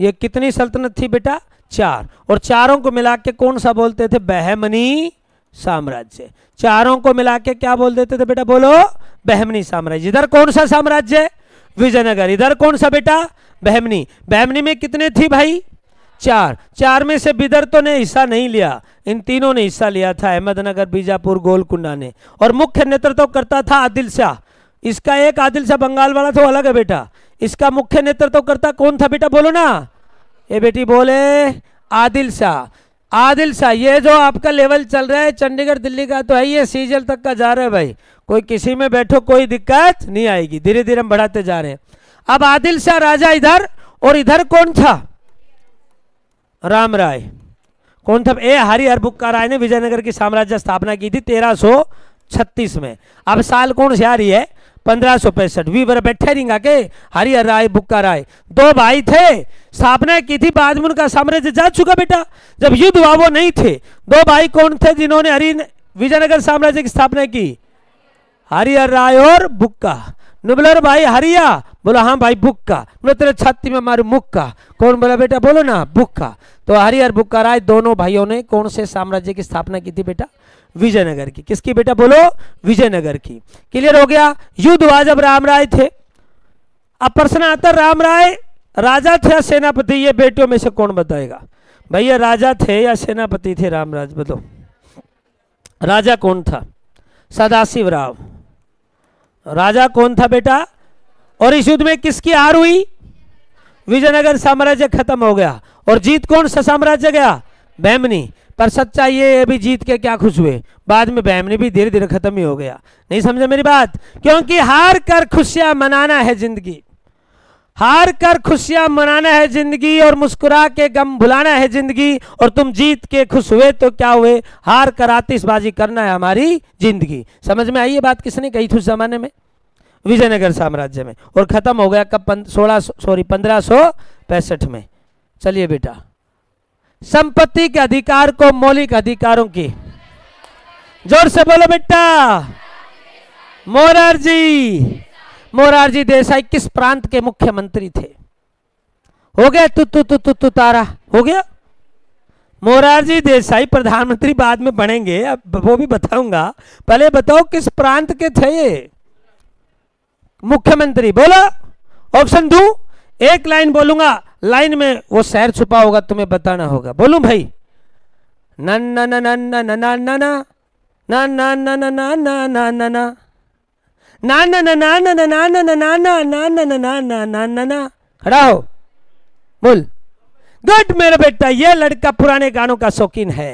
ये कितनी सल्तनत थी बेटा चार और चारों को मिला के कौन सा बोलते थे बहमनी साम्राज्य चारों को मिला के क्या बोल देते थे बेटा बोलो बहमनी साम्राज्य इधर कौन सा साम्राज्य विजयनगर इधर कौन सा बेटा बहमनी बहमनी में कितने थी भाई चार चार में से बिदर तो ने हिस्सा नहीं लिया इन तीनों ने हिस्सा लिया था अहमदनगर बीजापुर गोलकुंडा ने और मुख्य नेतृत्व करता था आदिल शाह इसका एक आदिल शाह बंगाल वाला तो अलग है बेटा इसका मुख्य नेतृत्व करता कौन था बेटा बोलो ना ये बेटी बोले आदिल शाह आदिल शाह ये जो आपका लेवल चल रहा है चंडीगढ़ दिल्ली का तो है ये सीजल तक का जा रहा है भाई कोई किसी में बैठो कोई दिक्कत नहीं आएगी धीरे धीरे हम बढ़ाते जा रहे हैं अब आदिल शाह राजा इधर और इधर कौन था राम राय कौन था ए हरिहर बुक्का राय ने विजयनगर की साम्राज्य स्थापना की थी तेरह में अब साल कौन से आ रही है पंद्रह सौ पैंसठ वी वर गा के हरिहर राय बुक्का राय दो भाई थे स्थापना की थी बाद में उनका साम्राज्य जा चुका बेटा जब युद्ध हुआ वो नहीं थे दो भाई कौन थे जिन्होंने हरि विजयनगर साम्राज्य की स्थापना की हरिहर राय और बुक्का नुबलर भाई हरिया बोला हाँ भाई बुक का बोला तेरे छाती में हमारे मुख का कौन बोला बेटा बोलो ना बुक तो हरिहर बुक राय दोनों भाइयों ने कौन से साम्राज्य की स्थापना की थी बेटा विजयनगर की किसकी बेटा बोलो विजयनगर की क्लियर हो गया युद्ध हुआ जब राम राय थे अब प्रश्न आता राम राय राजा थे या सेनापति ये बेटियों में से कौन बताएगा भैया राजा थे या सेनापति थे रामराज बताओ राजा कौन था सदाशिव राव राजा कौन था बेटा और इस युद्ध में किसकी हार हुई विजयनगर साम्राज्य खत्म हो गया और जीत कौन सा साम्राज्य गया बैमनी पर सच्चा ये अभी जीत के क्या खुश हुए बाद में बैमनी भी धीरे धीरे खत्म ही हो गया नहीं समझे मेरी बात क्योंकि हार कर खुशियां मनाना है जिंदगी हार कर खुशियां मनाना है जिंदगी और मुस्कुरा के गम भुलाना है जिंदगी और तुम जीत के खुश हुए तो क्या हुए हार कर आतिशबाजी करना है हमारी जिंदगी समझ में आई ये बात किसने कही थी उस जमाने में विजयनगर साम्राज्य में और ख़त्म हो गया कब सोलह सॉरी पंद्रह सो पैंसठ में चलिए बेटा संपत्ति के अधिकार को मौलिक अधिकारों की जोर से बोलो बेटा मोरारजी मोरारजी देसाई किस प्रांत के मुख्यमंत्री थे हो गया तू तू तू तू तू तारा हो गया मोरारजी देसाई प्रधानमंत्री बाद में बनेंगे अब वो भी बताऊंगा पहले बताओ किस प्रांत के थे ये मुख्यमंत्री बोला ऑप्शन दू एक लाइन बोलूंगा लाइन में वो शहर छुपा होगा तुम्हें बताना होगा बोलू भाई ना खड़ा हो बोल गुड मेरा बेटा ये लड़का पुराने गानों का शौकीन है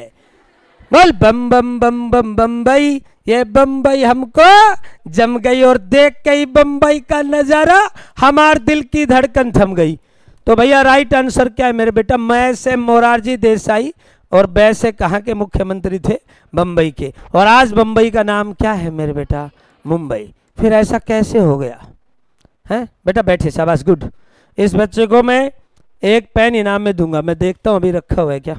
बोल बम बम बम बम बम्बई ये बम्बई हमको जम गई और देख गई बम्बई का नज़ारा हमार दिल की धड़कन थम गई तो भैया राइट आंसर क्या है मेरे बेटा मैं से मोरारजी देसाई और वैसे कहाँ के मुख्यमंत्री थे बम्बई के और आज बम्बई का नाम क्या है मेरे बेटा मुंबई फिर ऐसा कैसे हो गया है बेटा बैठे शाबाश गुड इस बच्चे को मैं एक पेन इनाम में दूंगा मैं देखता हूँ अभी रखा हुआ है क्या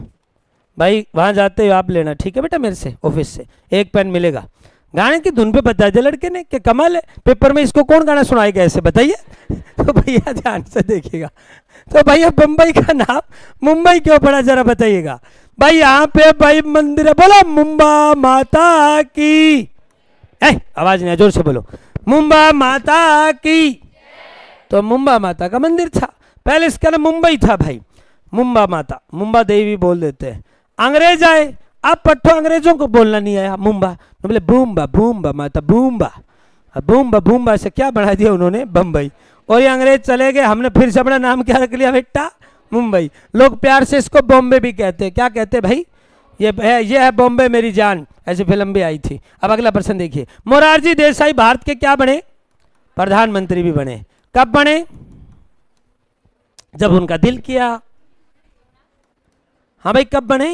भाई वहाँ जाते हो आप लेना ठीक है बेटा मेरे से ऑफिस से एक पेन मिलेगा गाने की धुन पे बता दिया लड़के ने कि कमाल है पेपर में इसको कौन गाना सुनाएगा ऐसे बताइए [LAUGHS] तो भैया ध्यान से देखिएगा तो भैया बम्बई का नाम मुंबई क्यों पड़ा जरा बताइएगा भाई यहाँ पे भाई मंदिर है बोलो मुंबा माता की ए, आवाज नहीं जोर से बोलो मुंबा माता की तो मुंबा माता का मंदिर था पहले इसका नाम मुंबई था भाई मुंबा माता मुंबा देवी बोल देते हैं अंग्रेज आए अब पट्टो अंग्रेजों को बोलना नहीं आया मुंबा तो बोले बूम्बा बूम्बा माता बूम्बा बूम्बा बूम्बा से क्या बढ़ा दिया उन्होंने बम्बई और ये अंग्रेज चले गए हमने फिर से अपना नाम क्या रख लिया बेटा मुंबई लोग प्यार से इसको बॉम्बे भी कहते हैं क्या कहते हैं भाई ये है ये है बॉम्बे मेरी जान ऐसी फिल्म भी आई थी अब अगला प्रश्न देखिए मोरारजी देसाई भारत के क्या बने प्रधानमंत्री भी बने कब बने जब उनका दिल किया हाँ भाई कब बने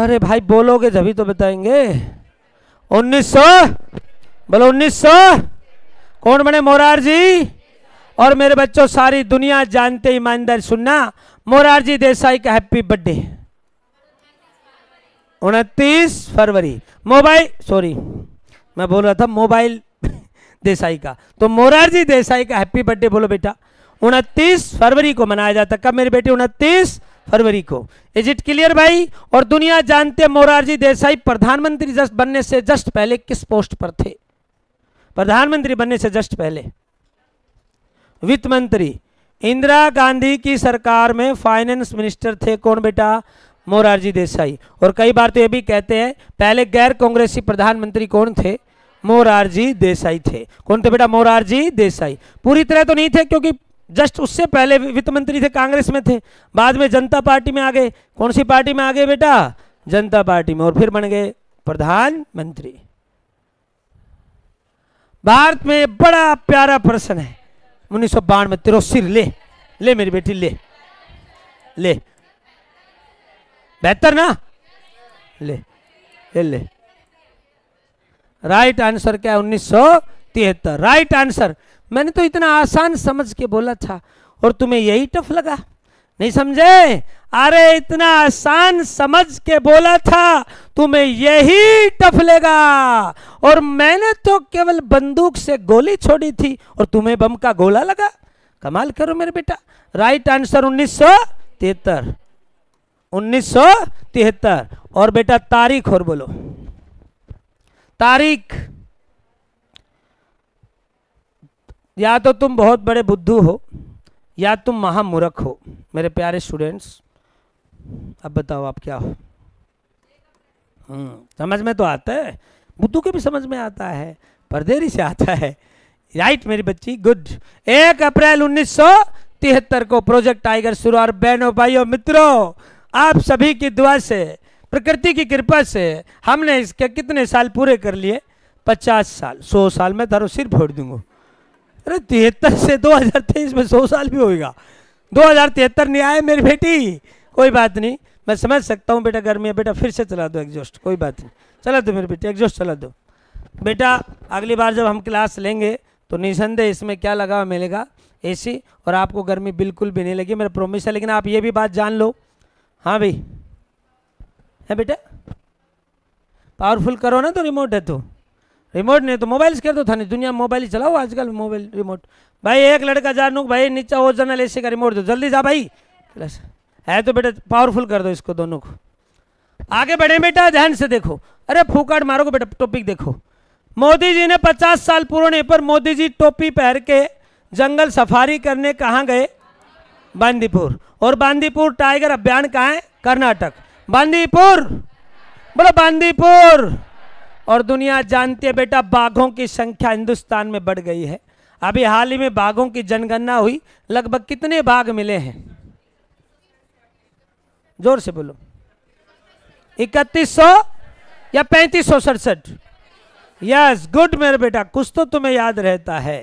अरे भाई बोलोगे जब तो बताएंगे 1900 बोलो 1900 कौन बने मोरारजी और मेरे बच्चों सारी दुनिया जानते ईमानदार सुनना मोरारजी देसाई का हैप्पी बर्थडे उनतीस फरवरी मोबाइल सॉरी मैं बोल रहा था मोबाइल [LAUGHS] देसाई का तो मोरारजी देसाई का हैप्पी बर्थडे बोलो बेटा उनतीस फरवरी को मनाया जाता कब मेरी बेटी उनतीस फरवरी को इज इट क्लियर भाई और दुनिया जानते मोरारजी देसाई प्रधानमंत्री जस्ट बनने से जस्ट पहले किस पोस्ट पर थे प्रधानमंत्री बनने से जस्ट पहले वित्त मंत्री इंदिरा गांधी की सरकार में फाइनेंस मिनिस्टर थे कौन बेटा मोरारजी देसाई और कई बार तो ये भी कहते हैं पहले गैर कांग्रेसी प्रधानमंत्री कौन थे मोरारजी देसाई थे कौन थे बेटा मोरारजी देसाई पूरी तरह तो नहीं थे क्योंकि जस्ट उससे पहले वित्त मंत्री थे कांग्रेस में थे बाद में जनता पार्टी में आ गए कौन सी पार्टी में आ गए बेटा जनता पार्टी में और फिर बन गए प्रधानमंत्री भारत में बड़ा प्यारा प्रश्न है उन्नीस सौ बानवे में सिर ले ले मेरी बेटी ले ले बेहतर ना ले ले ले राइट आंसर क्या है उन्नीस सौ तिहत्तर राइट आंसर मैंने तो इतना आसान समझ के बोला था और तुम्हें यही टफ लगा नहीं समझे अरे इतना आसान समझ के बोला था तुम्हें यही टफ लेगा और मैंने तो केवल बंदूक से गोली छोड़ी थी और तुम्हें बम का गोला लगा कमाल करो मेरे बेटा राइट आंसर उन्नीस सौ तिहत्तर उन्नीस सौ तिहत्तर और बेटा तारीख और बोलो तारीख या तो तुम बहुत बड़े बुद्धू हो या तुम महामूर्ख हो मेरे प्यारे स्टूडेंट्स अब बताओ आप क्या हो हम्म, समझ में तो आता है बुद्धू के भी समझ में आता है परदेरी से आता है राइट मेरी बच्ची गुड एक अप्रैल उन्नीस तिहत्तर को प्रोजेक्ट टाइगर शुरू और बहनों भाइयों मित्रों आप सभी की दुआ से प्रकृति की कृपा से हमने इसके कितने साल पूरे कर लिए पचास साल सौ साल में धरो सिर फोड़ दूंगा अरे तिहत्तर से दो हजार तेईस में सौ साल भी होएगा दो हजार तिहत्तर नहीं आए मेरी बेटी कोई बात नहीं मैं समझ सकता हूँ बेटा गर्मी है बेटा फिर से चला दो एग्जॉस्ट कोई बात नहीं चला दो मेरी बेटी एग्जॉस्ट चला दो बेटा अगली बार जब हम क्लास लेंगे तो निसंदेह इसमें क्या लगा हुआ मिलेगा ए और आपको गर्मी बिल्कुल भी नहीं लगी मेरा प्रोमिस है लेकिन आप ये भी बात जान लो हाँ भाई है बेटा पावरफुल करो ना तो रिमोट है तो रिमोट नहीं तो मोबाइल कर दो था नहीं दुनिया मोबाइल ही चलाओ आजकल मोबाइल रिमोट भाई एक लड़का जा नुक भाई नीचा ओरिजिनल एसी का रिमोट दो जल्दी जा भाई क्लास है तो बेटा पावरफुल कर दो इसको दोनों को आगे बढ़े बेटा ध्यान से देखो अरे फूकाट मारो को बेटा टॉपिक देखो मोदी जी ने 50 साल पुराने पर मोदी जी टोपी पहन के जंगल सफारी करने कहाँ गए बांदीपुर और बांदीपुर टाइगर अभियान कहाँ है कर्नाटक बांदीपुर बोलो बांदीपुर और दुनिया जानती है बेटा बाघों की संख्या हिंदुस्तान में बढ़ गई है अभी हाल ही में बाघों की जनगणना हुई लगभग कितने बाघ मिले हैं जोर से बोलो इकतीस सौ या पैंतीस सौ सड़सठ यस गुड मेरे बेटा कुछ तो तुम्हें याद रहता है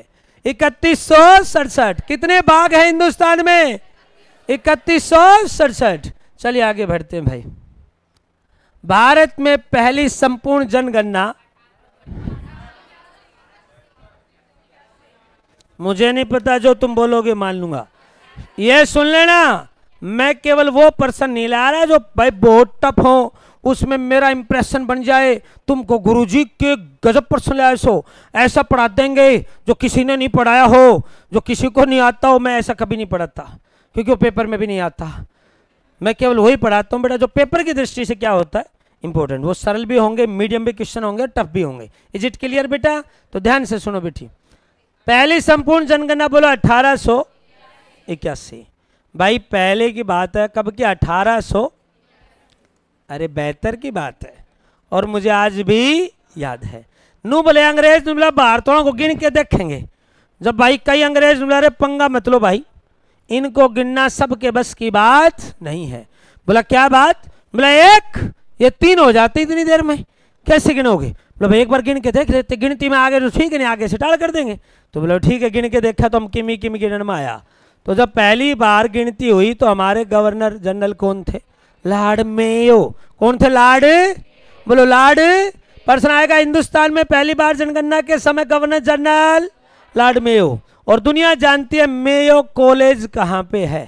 इकतीस सौ सड़सठ कितने बाघ हैं हिंदुस्तान में इकतीस सौ सड़सठ चलिए आगे बढ़ते हैं भाई भारत में पहली संपूर्ण जनगणना मुझे नहीं पता जो तुम बोलोगे मान लूंगा यह सुन लेना मैं केवल वो पर्सन नहीं ला रहा जो भाई बहुत टफ हो उसमें मेरा इंप्रेशन बन जाए तुमको गुरुजी के गजब पर्सन लाए सो ऐसा पढ़ा देंगे जो किसी ने नहीं पढ़ाया हो जो किसी को नहीं आता हो मैं ऐसा कभी नहीं पढ़ाता क्योंकि वो पेपर में भी नहीं आता मैं केवल वही पढ़ाता हूँ बेटा जो पेपर की दृष्टि से क्या होता है इंपॉर्टेंट वो सरल भी होंगे मीडियम भी क्वेश्चन होंगे टफ भी होंगे इज इट क्लियर बेटा तो ध्यान से सुनो बेटी पहली संपूर्ण जनगणना बोलो अठारह सौ इक्यासी भाई पहले की बात है कब की अठारह सौ अरे बेहतर की बात है और मुझे आज भी याद है नू बोले अंग्रेज तुम भारतों को गिन के देखेंगे जब भाई कई अंग्रेज बोला अरे पंगा मतलब भाई इनको गिनना सबके बस की बात नहीं है बोला क्या बात बोला एक ये तीन हो जाते इतनी देर में कैसे गिनोगे बोला भाई एक बार गिन के देख लेते गिनती में आगे तो ठीक नहीं आगे से टाल कर देंगे तो बोला ठीक है गिन के देखा तो हम किमी किमी गिनन में आया तो जब पहली बार गिनती हुई तो हमारे गवर्नर जनरल कौन थे लाड मेयो कौन थे लाड बोलो लाड प्रश्न आएगा हिंदुस्तान में पहली बार जनगणना के समय गवर्नर जनरल लाड मेयो और दुनिया जानती है मेयो कॉलेज कहाँ पे है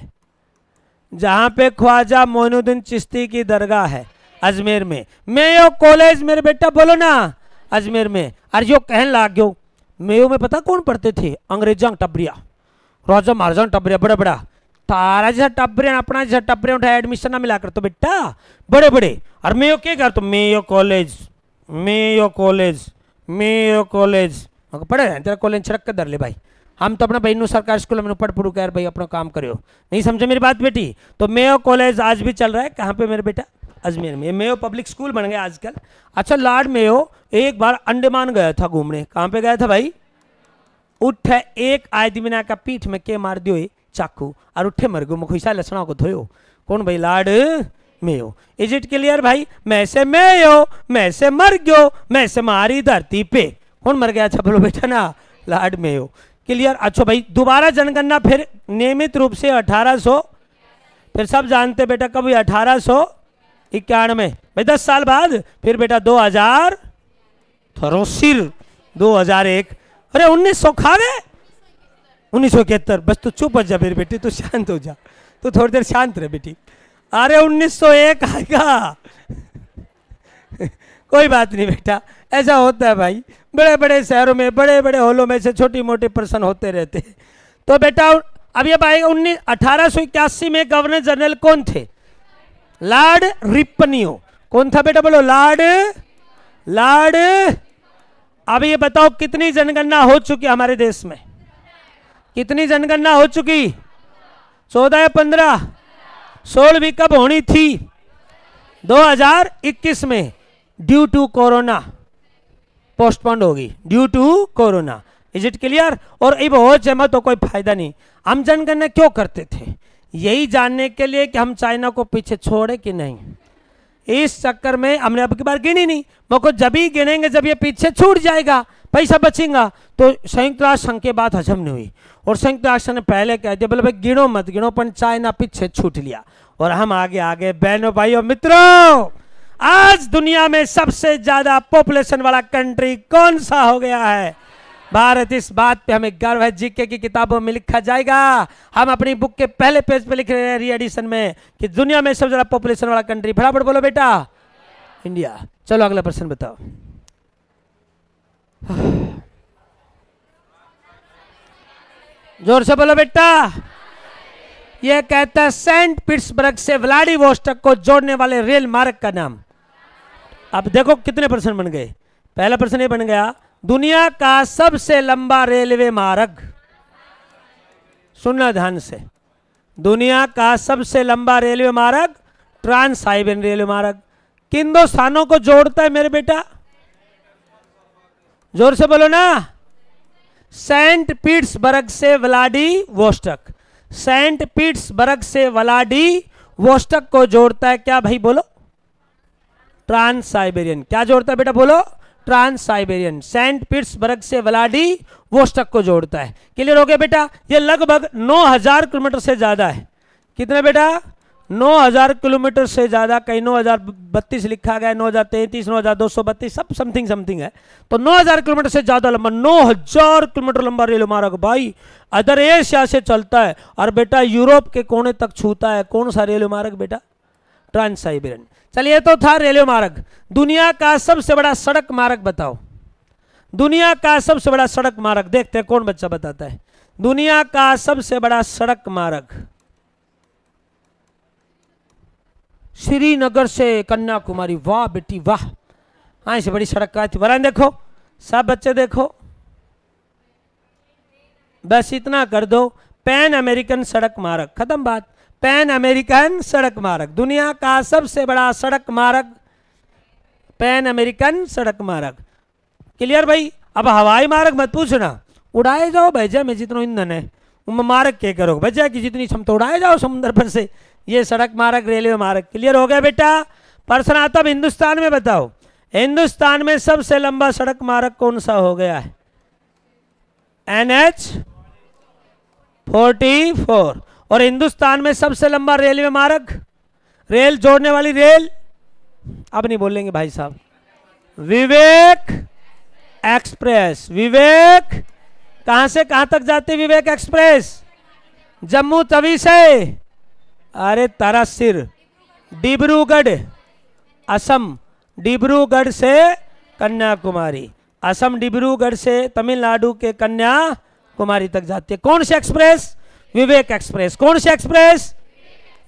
जहाँ पे ख्वाजा मोनुद्दीन चिश्ती की दरगाह है अजमेर में मेयो कॉलेज मेरे बेटा बोलो ना अजमेर में अरे यो कहन ला गयो मेयो में पता कौन पढ़ते थे अंग्रेजा टबरिया राजा महाराजा टबरिया बड़ा बड़ा तारा जैसा टबरिया अपना जैसा टबरिया उठा एडमिशन ना मिला कर तो बेटा बड़े बड़े और मेयो क्या कर तो Mayo college Mayo college Mayo college पढ़े तेरा कॉलेज छिड़क के दर ले भाई हम तो अपना बहनों सरकारी स्कूल में पढ़ पढ़ू कर भाई अपना काम करो नहीं समझे मेरी बात बेटी तो मेयो कॉलेज आज भी चल रहा है कहाँ पे मेरे बेटा अजमेर में मेयो पब्लिक स्कूल बन गया आजकल अच्छा लॉर्ड मेयो एक बार अंडमान गया था घूमने कहाँ पे गया था भाई उठ एक आदिमिना का पीठ में के मार दियो चाकू और उठे मर गो मुखा लसना को धोयो कौन भाई लाड मेयो इज इट क्लियर भाई मैं से मेयो मैं से मर गयो मैं से मारी धरती पे कौन मर गया था बोलो बेटा ना लाड मेयो क्लियर अच्छा भाई दोबारा जनगणना फिर नियमित रूप से 1800 फिर सब जानते बेटा कब अठारह सौ इक्यानवे भाई दस साल बाद फिर बेटा दो हजार सिर दो हजार एक अरे उन्नीस सौ खा गए उन्नीस सौ इकहत्तर बस तो चुप जा मेरी बेटी तू शांत हो जा तो थोड़ी देर शांत रहे बेटी अरे उन्नीस सौ एक आएगा [LAUGHS] कोई बात नहीं बेटा ऐसा होता है भाई बड़े बड़े शहरों में बड़े बड़े हॉलों में से छोटी मोटी पर्सन होते रहते हैं तो बेटा अब ये पाएगा उन्नीस अठारह में गवर्नर जनरल कौन थे लॉर्ड रिपनियो कौन था बेटा बोलो लॉर्ड लॉर्ड अब ये बताओ कितनी जनगणना हो चुकी हमारे देश में कितनी जनगणना हो चुकी चौदह या पंद्रह भी कब होनी थी 2021 में ड्यू टू कोरोना पोस्टपोन्ड होगी due to corona is it clear और ये बहुत जमा तो कोई फायदा नहीं हम जनगणना क्यों करते थे यही जानने के लिए कि हम चाइना को पीछे छोड़े कि नहीं इस चक्कर में हमने अब की बार गिनी नहीं मको जब ही गिनेंगे जब ये पीछे छूट जाएगा पैसा बचेगा तो संयुक्त राष्ट्र संघ के बाद हजम नहीं हुई और संयुक्त राष्ट्र ने पहले कह दिया बोले भाई गिनो मत गिनो पर चाइना पीछे छूट लिया और हम आगे आगे बहनों और मित्रों आज दुनिया में सबसे ज्यादा पॉपुलेशन वाला कंट्री कौन सा हो गया है भारत इस बात पे हमें गर्व है जीके की किताबों में लिखा जाएगा हम अपनी बुक के पहले पेज पे लिख रहे हैं री एडिशन में कि दुनिया में सबसे ज्यादा पॉपुलेशन वाला कंट्री फटाफट बोलो बेटा इंडिया चलो अगला प्रश्न बताओ जोर से बोलो बेटा यह कहता है सेंट पिट्सबर्ग से व्लाडिवोस्टक को जोड़ने वाले रेल मार्ग का नाम अब देखो कितने प्रश्न बन गए पहला प्रश्न ये बन गया दुनिया का सबसे लंबा रेलवे मार्ग सुनना ध्यान से दुनिया का सबसे लंबा रेलवे मार्ग ट्रांस साइबेन रेलवे मार्ग किन दो स्थानों को जोड़ता है मेरे बेटा जोर से बोलो ना सेंट पीट्सबर्ग से वलाडी वोस्टक सेंट पीट्सबर्ग से वलाडी वोस्टक को जोड़ता है क्या भाई बोलो ट्रांस साइबेरियन क्या जोड़ता है बेटा बोलो ट्रांस साइबेरियन सेंट पिट्सबर्ग से वलाडी वोस्टक को जोड़ता है क्लियर हो गया बेटा ये लगभग 9000 किलोमीटर से ज़्यादा है कितने बेटा 9000 किलोमीटर से ज़्यादा कहीं बत्तीस लिखा गया दो सौ बत्तीस सब समथिंग समथिंग है तो 9000 किलोमीटर से ज़्यादा लंबा 9000 किलोमीटर लंबा रेल मार्ग भाई अदर एशिया से चलता है और बेटा यूरोप के कोने तक छूता है कौन सा रेल मार्ग बेटा ट्रांस साइबेरियन चलिए तो था रेलवे मार्ग दुनिया का सबसे बड़ा सड़क मार्ग बताओ दुनिया का सबसे बड़ा सड़क मार्ग देखते हैं कौन बच्चा बताता है दुनिया का सबसे बड़ा सड़क मार्ग श्रीनगर से कन्याकुमारी वाह बेटी वाह हाँ इसे बड़ी सड़क का थी बरा देखो सब बच्चे देखो बस इतना कर दो पैन अमेरिकन सड़क मार्ग खत्म बात पैन अमेरिकन सड़क मार्ग दुनिया का सबसे बड़ा सड़क मार्ग पैन अमेरिकन सड़क मार्ग क्लियर भाई अब हवाई मार्ग मत पूछना उड़ाए जाओ भैया में जितना ईंधन है उनमें मार्ग क्या करो भैया की जितनी क्षमता उड़ाए जाओ समुद्र पर से ये सड़क मार्ग रेलवे मार्ग क्लियर हो गया बेटा प्रश्न आता अब हिंदुस्तान में बताओ हिंदुस्तान में सबसे लंबा सड़क मार्ग कौन सा हो गया है एन एच फोर्टी फोर और हिंदुस्तान में सबसे लंबा रेलवे मार्ग रेल जोड़ने वाली रेल अब नहीं बोलेंगे भाई साहब विवेक एक्सप्रेस विवेक कहां से कहां तक जाती विवेक एक्सप्रेस जम्मू तवी से अरे सिर डिब्रूगढ़ असम डिब्रूगढ़ से कन्याकुमारी असम डिब्रूगढ़ से तमिलनाडु के कन्याकुमारी तक जाती है कौन सी एक्सप्रेस विवेक एक्सप्रेस कौन सी एक्सप्रेस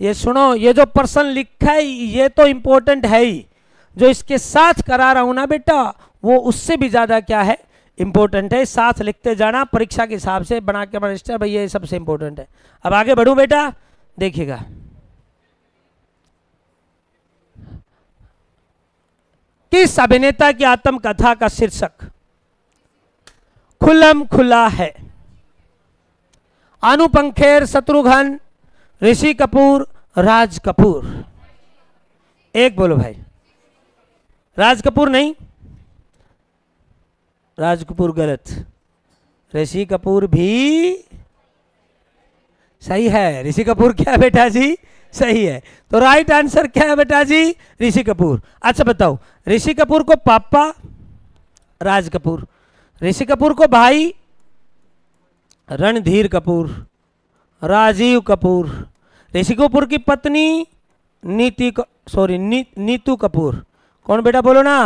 ये सुनो ये जो पर्सन लिखा है ये तो इम्पोर्टेंट है ही जो इसके साथ करा रहा हूँ ना बेटा वो उससे भी ज़्यादा क्या है इम्पोर्टेंट है साथ लिखते जाना परीक्षा के हिसाब से बना के रजिस्टर भैया ये सबसे इम्पोर्टेंट है अब आगे बढ़ूँ बेटा देखिएगा किस अभिनेता की आत्मकथा का शीर्षक खुलम खुला है अनुपंखेर शत्रुघ्न ऋषि कपूर राज कपूर एक बोलो भाई राज कपूर नहीं राज कपूर गलत ऋषि कपूर भी सही है ऋषि कपूर क्या बेटा जी सही है तो राइट आंसर क्या है बेटा जी ऋषि कपूर अच्छा बताओ ऋषि कपूर को पापा राज कपूर ऋषि कपूर को भाई रणधीर कपूर राजीव कपूर ऋषि कपूर की पत्नी नीति सॉरी नी, नीतू कपूर कौन बेटा बोलो ना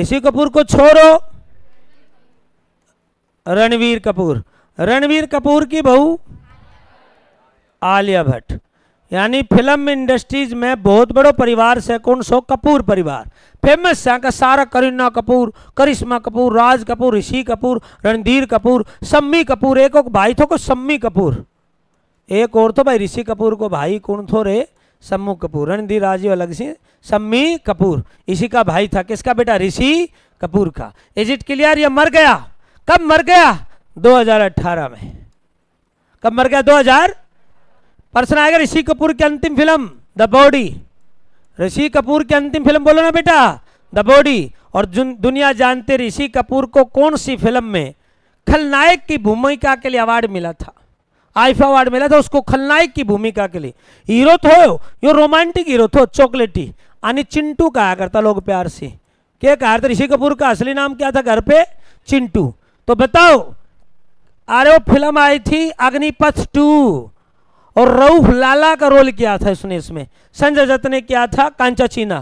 ऋषि कपूर को छोड़ो रणवीर कपूर रणवीर कपूर की बहू आलिया भट्ट यानी फिल्म इंडस्ट्रीज में बहुत बड़ो परिवार से कौन सो कपूर परिवार फेमस है का सारा करीना कपूर करिश्मा कपूर राज कपूर ऋषि कपूर रणधीर कपूर सम्मी कपूर एक भाई थो को सम्मी कपूर एक और तो भाई ऋषि कपूर को भाई कौन थो रे सम्मू कपूर रणधीर राजीव अलग सिंह सम्मी कपूर इसी का भाई था किसका बेटा ऋषि कपूर का इज इट क्लियर यह मर गया कब मर गया दो में कब मर गया दो प्रश्न आएगा ऋषि कपूर की अंतिम film the body Rishi Kapoor की अंतिम फिल्म बोलो ना बेटा द बॉडी और दुनिया जानते ऋषि कपूर को कौन सी फिल्म में खलनायक की भूमिका के लिए अवार्ड मिला था आईफा अवार्ड मिला था उसको खलनायक की भूमिका के लिए हीरो थो यो रोमांटिक हीरो तो चॉकलेटी यानी चिंटू कहा करता लोग प्यार से क्या कहा था ऋषि कपूर का असली नाम क्या था घर पे चिंटू तो बताओ अरे वो फिल्म आई थी अग्निपथ टू और रऊफ लाला का रोल किया था उसने इसमें संजय दत्त ने किया था कांचा चीना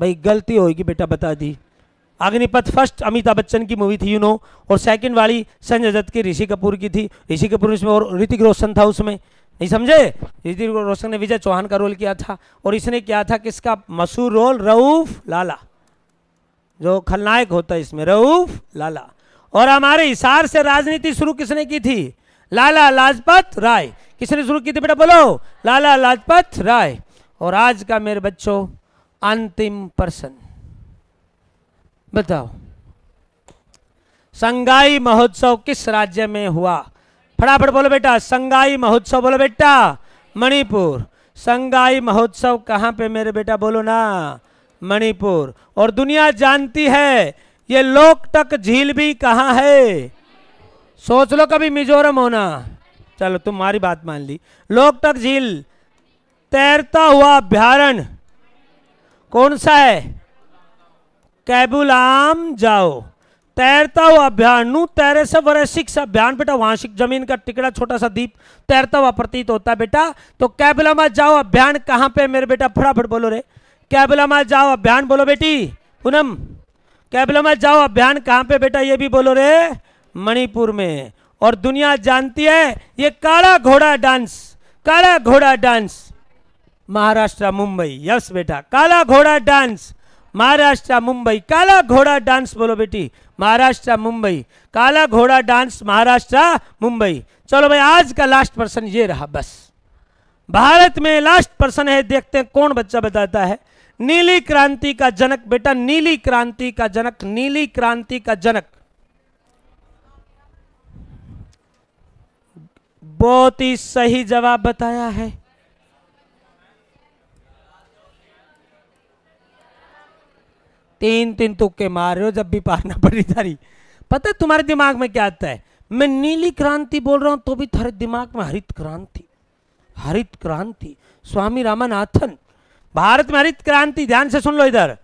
भाई गलती होगी बेटा बता दी अग्निपथ फर्स्ट अमिताभ बच्चन की मूवी थी यू नो और सेकंड वाली संजय दत्त की ऋषि कपूर की थी ऋषि कपूर उसमें और ऋतिक रोशन था उसमें नहीं समझे ऋतिक रोशन ने विजय चौहान का रोल किया था और इसने किया था किसका मशहूर रोल रऊफ लाला जो खलनायक होता है इसमें रऊफ लाला और हमारे हिसार से राजनीति शुरू किसने की थी लाला लाजपत राय किसने शुरू की थी बेटा बोलो लाला लाजपत राय और आज का मेरे बच्चों अंतिम प्रश्न बताओ संगाई महोत्सव किस राज्य में हुआ फटाफट बोलो बेटा संगाई महोत्सव बोलो बेटा मणिपुर संगाई महोत्सव कहाँ पे मेरे बेटा बोलो ना मणिपुर और दुनिया जानती है ये लोकटक झील भी कहाँ है सोच लो कभी मिजोरम होना चलो तुम्हारी बात मान ली लोकटक झील तैरता हुआ अभ्यारण कौन सा है कैबुलाम जाओ तैरता हुआ अभ्यान तैरे से वरे शिक्ष अभ्यान बेटा वहां शिक जमीन का टिकड़ा छोटा सा दीप तैरता हुआ प्रतीत होता है बेटा तो कैबुलामा जाओ अभ्यान कहाँ पे मेरे बेटा फटाफट बोलो रे कैबुलामा जाओ अभ्यान बोलो बेटी पूनम कैबुलामा जाओ अभ्यान कहाँ पे बेटा ये भी बोलो रे मणिपुर में और दुनिया जानती है ये काला घोड़ा डांस काला घोड़ा डांस महाराष्ट्र मुंबई यस बेटा काला घोड़ा डांस महाराष्ट्र मुंबई काला घोड़ा डांस बोलो बेटी महाराष्ट्र मुंबई काला घोड़ा डांस महाराष्ट्र मुंबई चलो भाई आज का लास्ट पर्सन ये रहा बस भारत में लास्ट पर्सन है देखते हैं कौन बच्चा बताता है नीली क्रांति का जनक बेटा नीली क्रांति का जनक नीली क्रांति का जनक बहुत ही सही जवाब बताया है तीन तीन तुक्के मार रहे हो जब भी पारना [LAUGHS] पड़ी थारी पता है तुम्हारे दिमाग में क्या आता है मैं नीली क्रांति बोल रहा हूं तो भी थारे दिमाग में हरित क्रांति हरित क्रांति स्वामी रामानाथन भारत में हरित क्रांति ध्यान से सुन लो इधर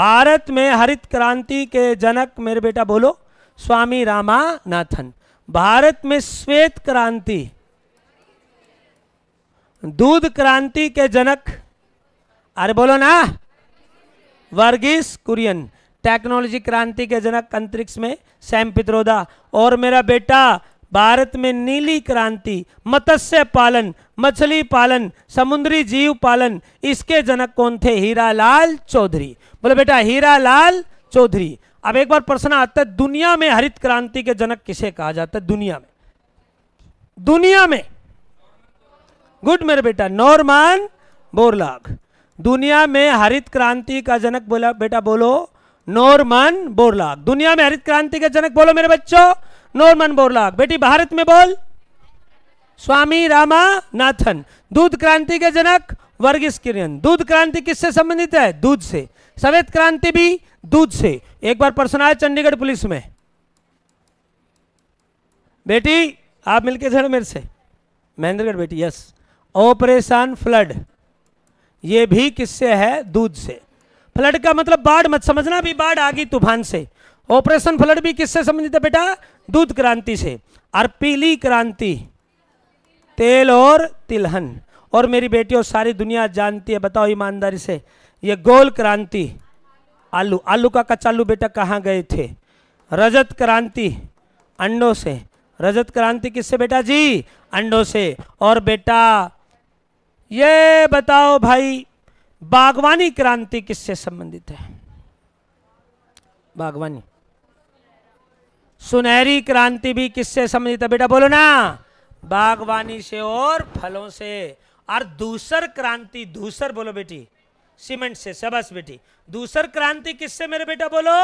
भारत में हरित क्रांति के जनक मेरे बेटा बोलो स्वामी रामानाथन भारत में श्वेत क्रांति दूध क्रांति के जनक अरे बोलो ना वर्गीस कुरियन टेक्नोलॉजी क्रांति के जनक अंतरिक्ष में सैम पित्रोदा और मेरा बेटा भारत में नीली क्रांति मत्स्य पालन मछली पालन समुद्री जीव पालन इसके जनक कौन थे हीरालाल चौधरी बोले बेटा हीरालाल चौधरी अब एक बार प्रश्न आता है दुनिया में हरित क्रांति के जनक किसे कहा जाता है दुनिया में दुनिया में गुड मेरे बेटा नॉर्मान बोरलाग दुनिया में हरित क्रांति का जनक बोला बेटा बोलो नॉर्मन बोरलाग दुनिया में हरित क्रांति का जनक बोलो मेरे बच्चों नॉर्मन बोरलाग बेटी भारत में बोल स्वामी रामानाथन दूध क्रांति के जनक वर्गीस किरण दूध क्रांति किससे संबंधित है दूध से सवेद क्रांति भी दूध से एक बार प्रश्न आया चंडीगढ़ पुलिस में बेटी आप मिलके चलो मेरे से महेंद्रगढ़ बेटी यस ऑपरेशन फ्लड ये भी किससे है दूध से फ्लड का मतलब बाढ़ मत समझना भी बाढ़ आ गई तूफान से ऑपरेशन फ्लड भी किससे समझते बेटा दूध क्रांति से और पीली क्रांति तेल और तिलहन और मेरी बेटियों सारी दुनिया जानती है बताओ ईमानदारी से ये गोल क्रांति आलू आलू का कचालू बेटा कहाँ गए थे रजत क्रांति अंडों से रजत क्रांति किससे बेटा जी अंडों से और बेटा ये बताओ भाई बागवानी क्रांति किससे संबंधित है बागवानी सुनहरी क्रांति भी किससे संबंधित है बेटा बोलो ना बागवानी से और फलों से और दूसर क्रांति दूसर बोलो बेटी सीमेंट से सबस बेटी दूसर क्रांति किससे मेरे बेटा बोलो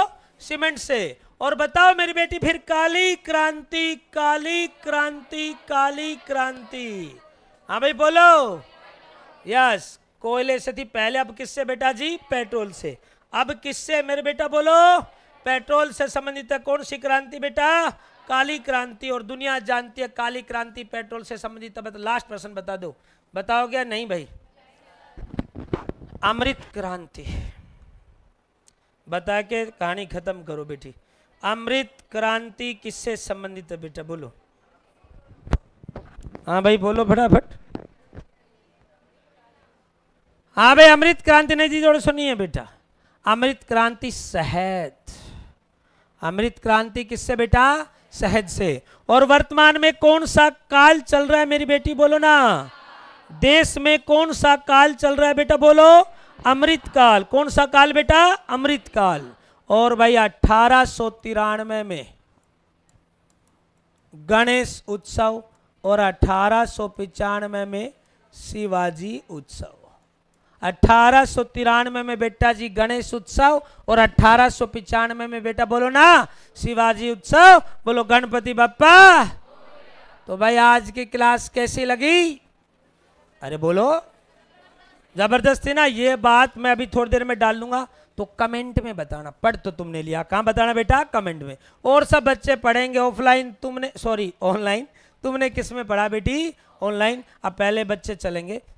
सीमेंट से और बताओ मेरी बेटी फिर काली क्रांति काली क्रांति काली क्रांति हाँ भाई बोलो यस कोयले से थी पहले अब किससे बेटा जी पेट्रोल से अब किससे मेरे बेटा बोलो पेट्रोल से संबंधित है कौन सी क्रांति बेटा काली क्रांति और दुनिया जानती है काली क्रांति पेट्रोल से संबंधित है लास्ट प्रश्न बता दो बताओ क्या नहीं भाई अमृत क्रांति बता के कहानी खत्म करो बेटी अमृत क्रांति किससे संबंधित है बेटा बोलो हाँ भाई बोलो फटाफट हाँ भाई अमृत क्रांति नहीं जी जोड़ सुनिए बेटा अमृत क्रांति सहज अमृत क्रांति किससे बेटा सहज से और वर्तमान में कौन सा काल चल रहा है मेरी बेटी बोलो ना देश में कौन सा काल चल रहा है बेटा बोलो अमृत काल कौन सा काल बेटा अमृत काल और भाई अठारह सौ तिरानवे में गणेश उत्सव और अठारह सौ में शिवाजी उत्सव अठारह में बेटा जी गणेश उत्सव और अठारह में बेटा बोलो ना शिवाजी उत्सव बोलो गणपति बापा तो भाई आज की क्लास कैसी लगी अरे बोलो जबरदस्ती ना ये बात मैं अभी थोड़ी देर में डाल लूंगा तो कमेंट में बताना पढ़ तो तुमने लिया कहाँ बताना बेटा कमेंट में और सब बच्चे पढ़ेंगे ऑफलाइन तुमने सॉरी ऑनलाइन तुमने किस में पढ़ा बेटी ऑनलाइन अब पहले बच्चे चलेंगे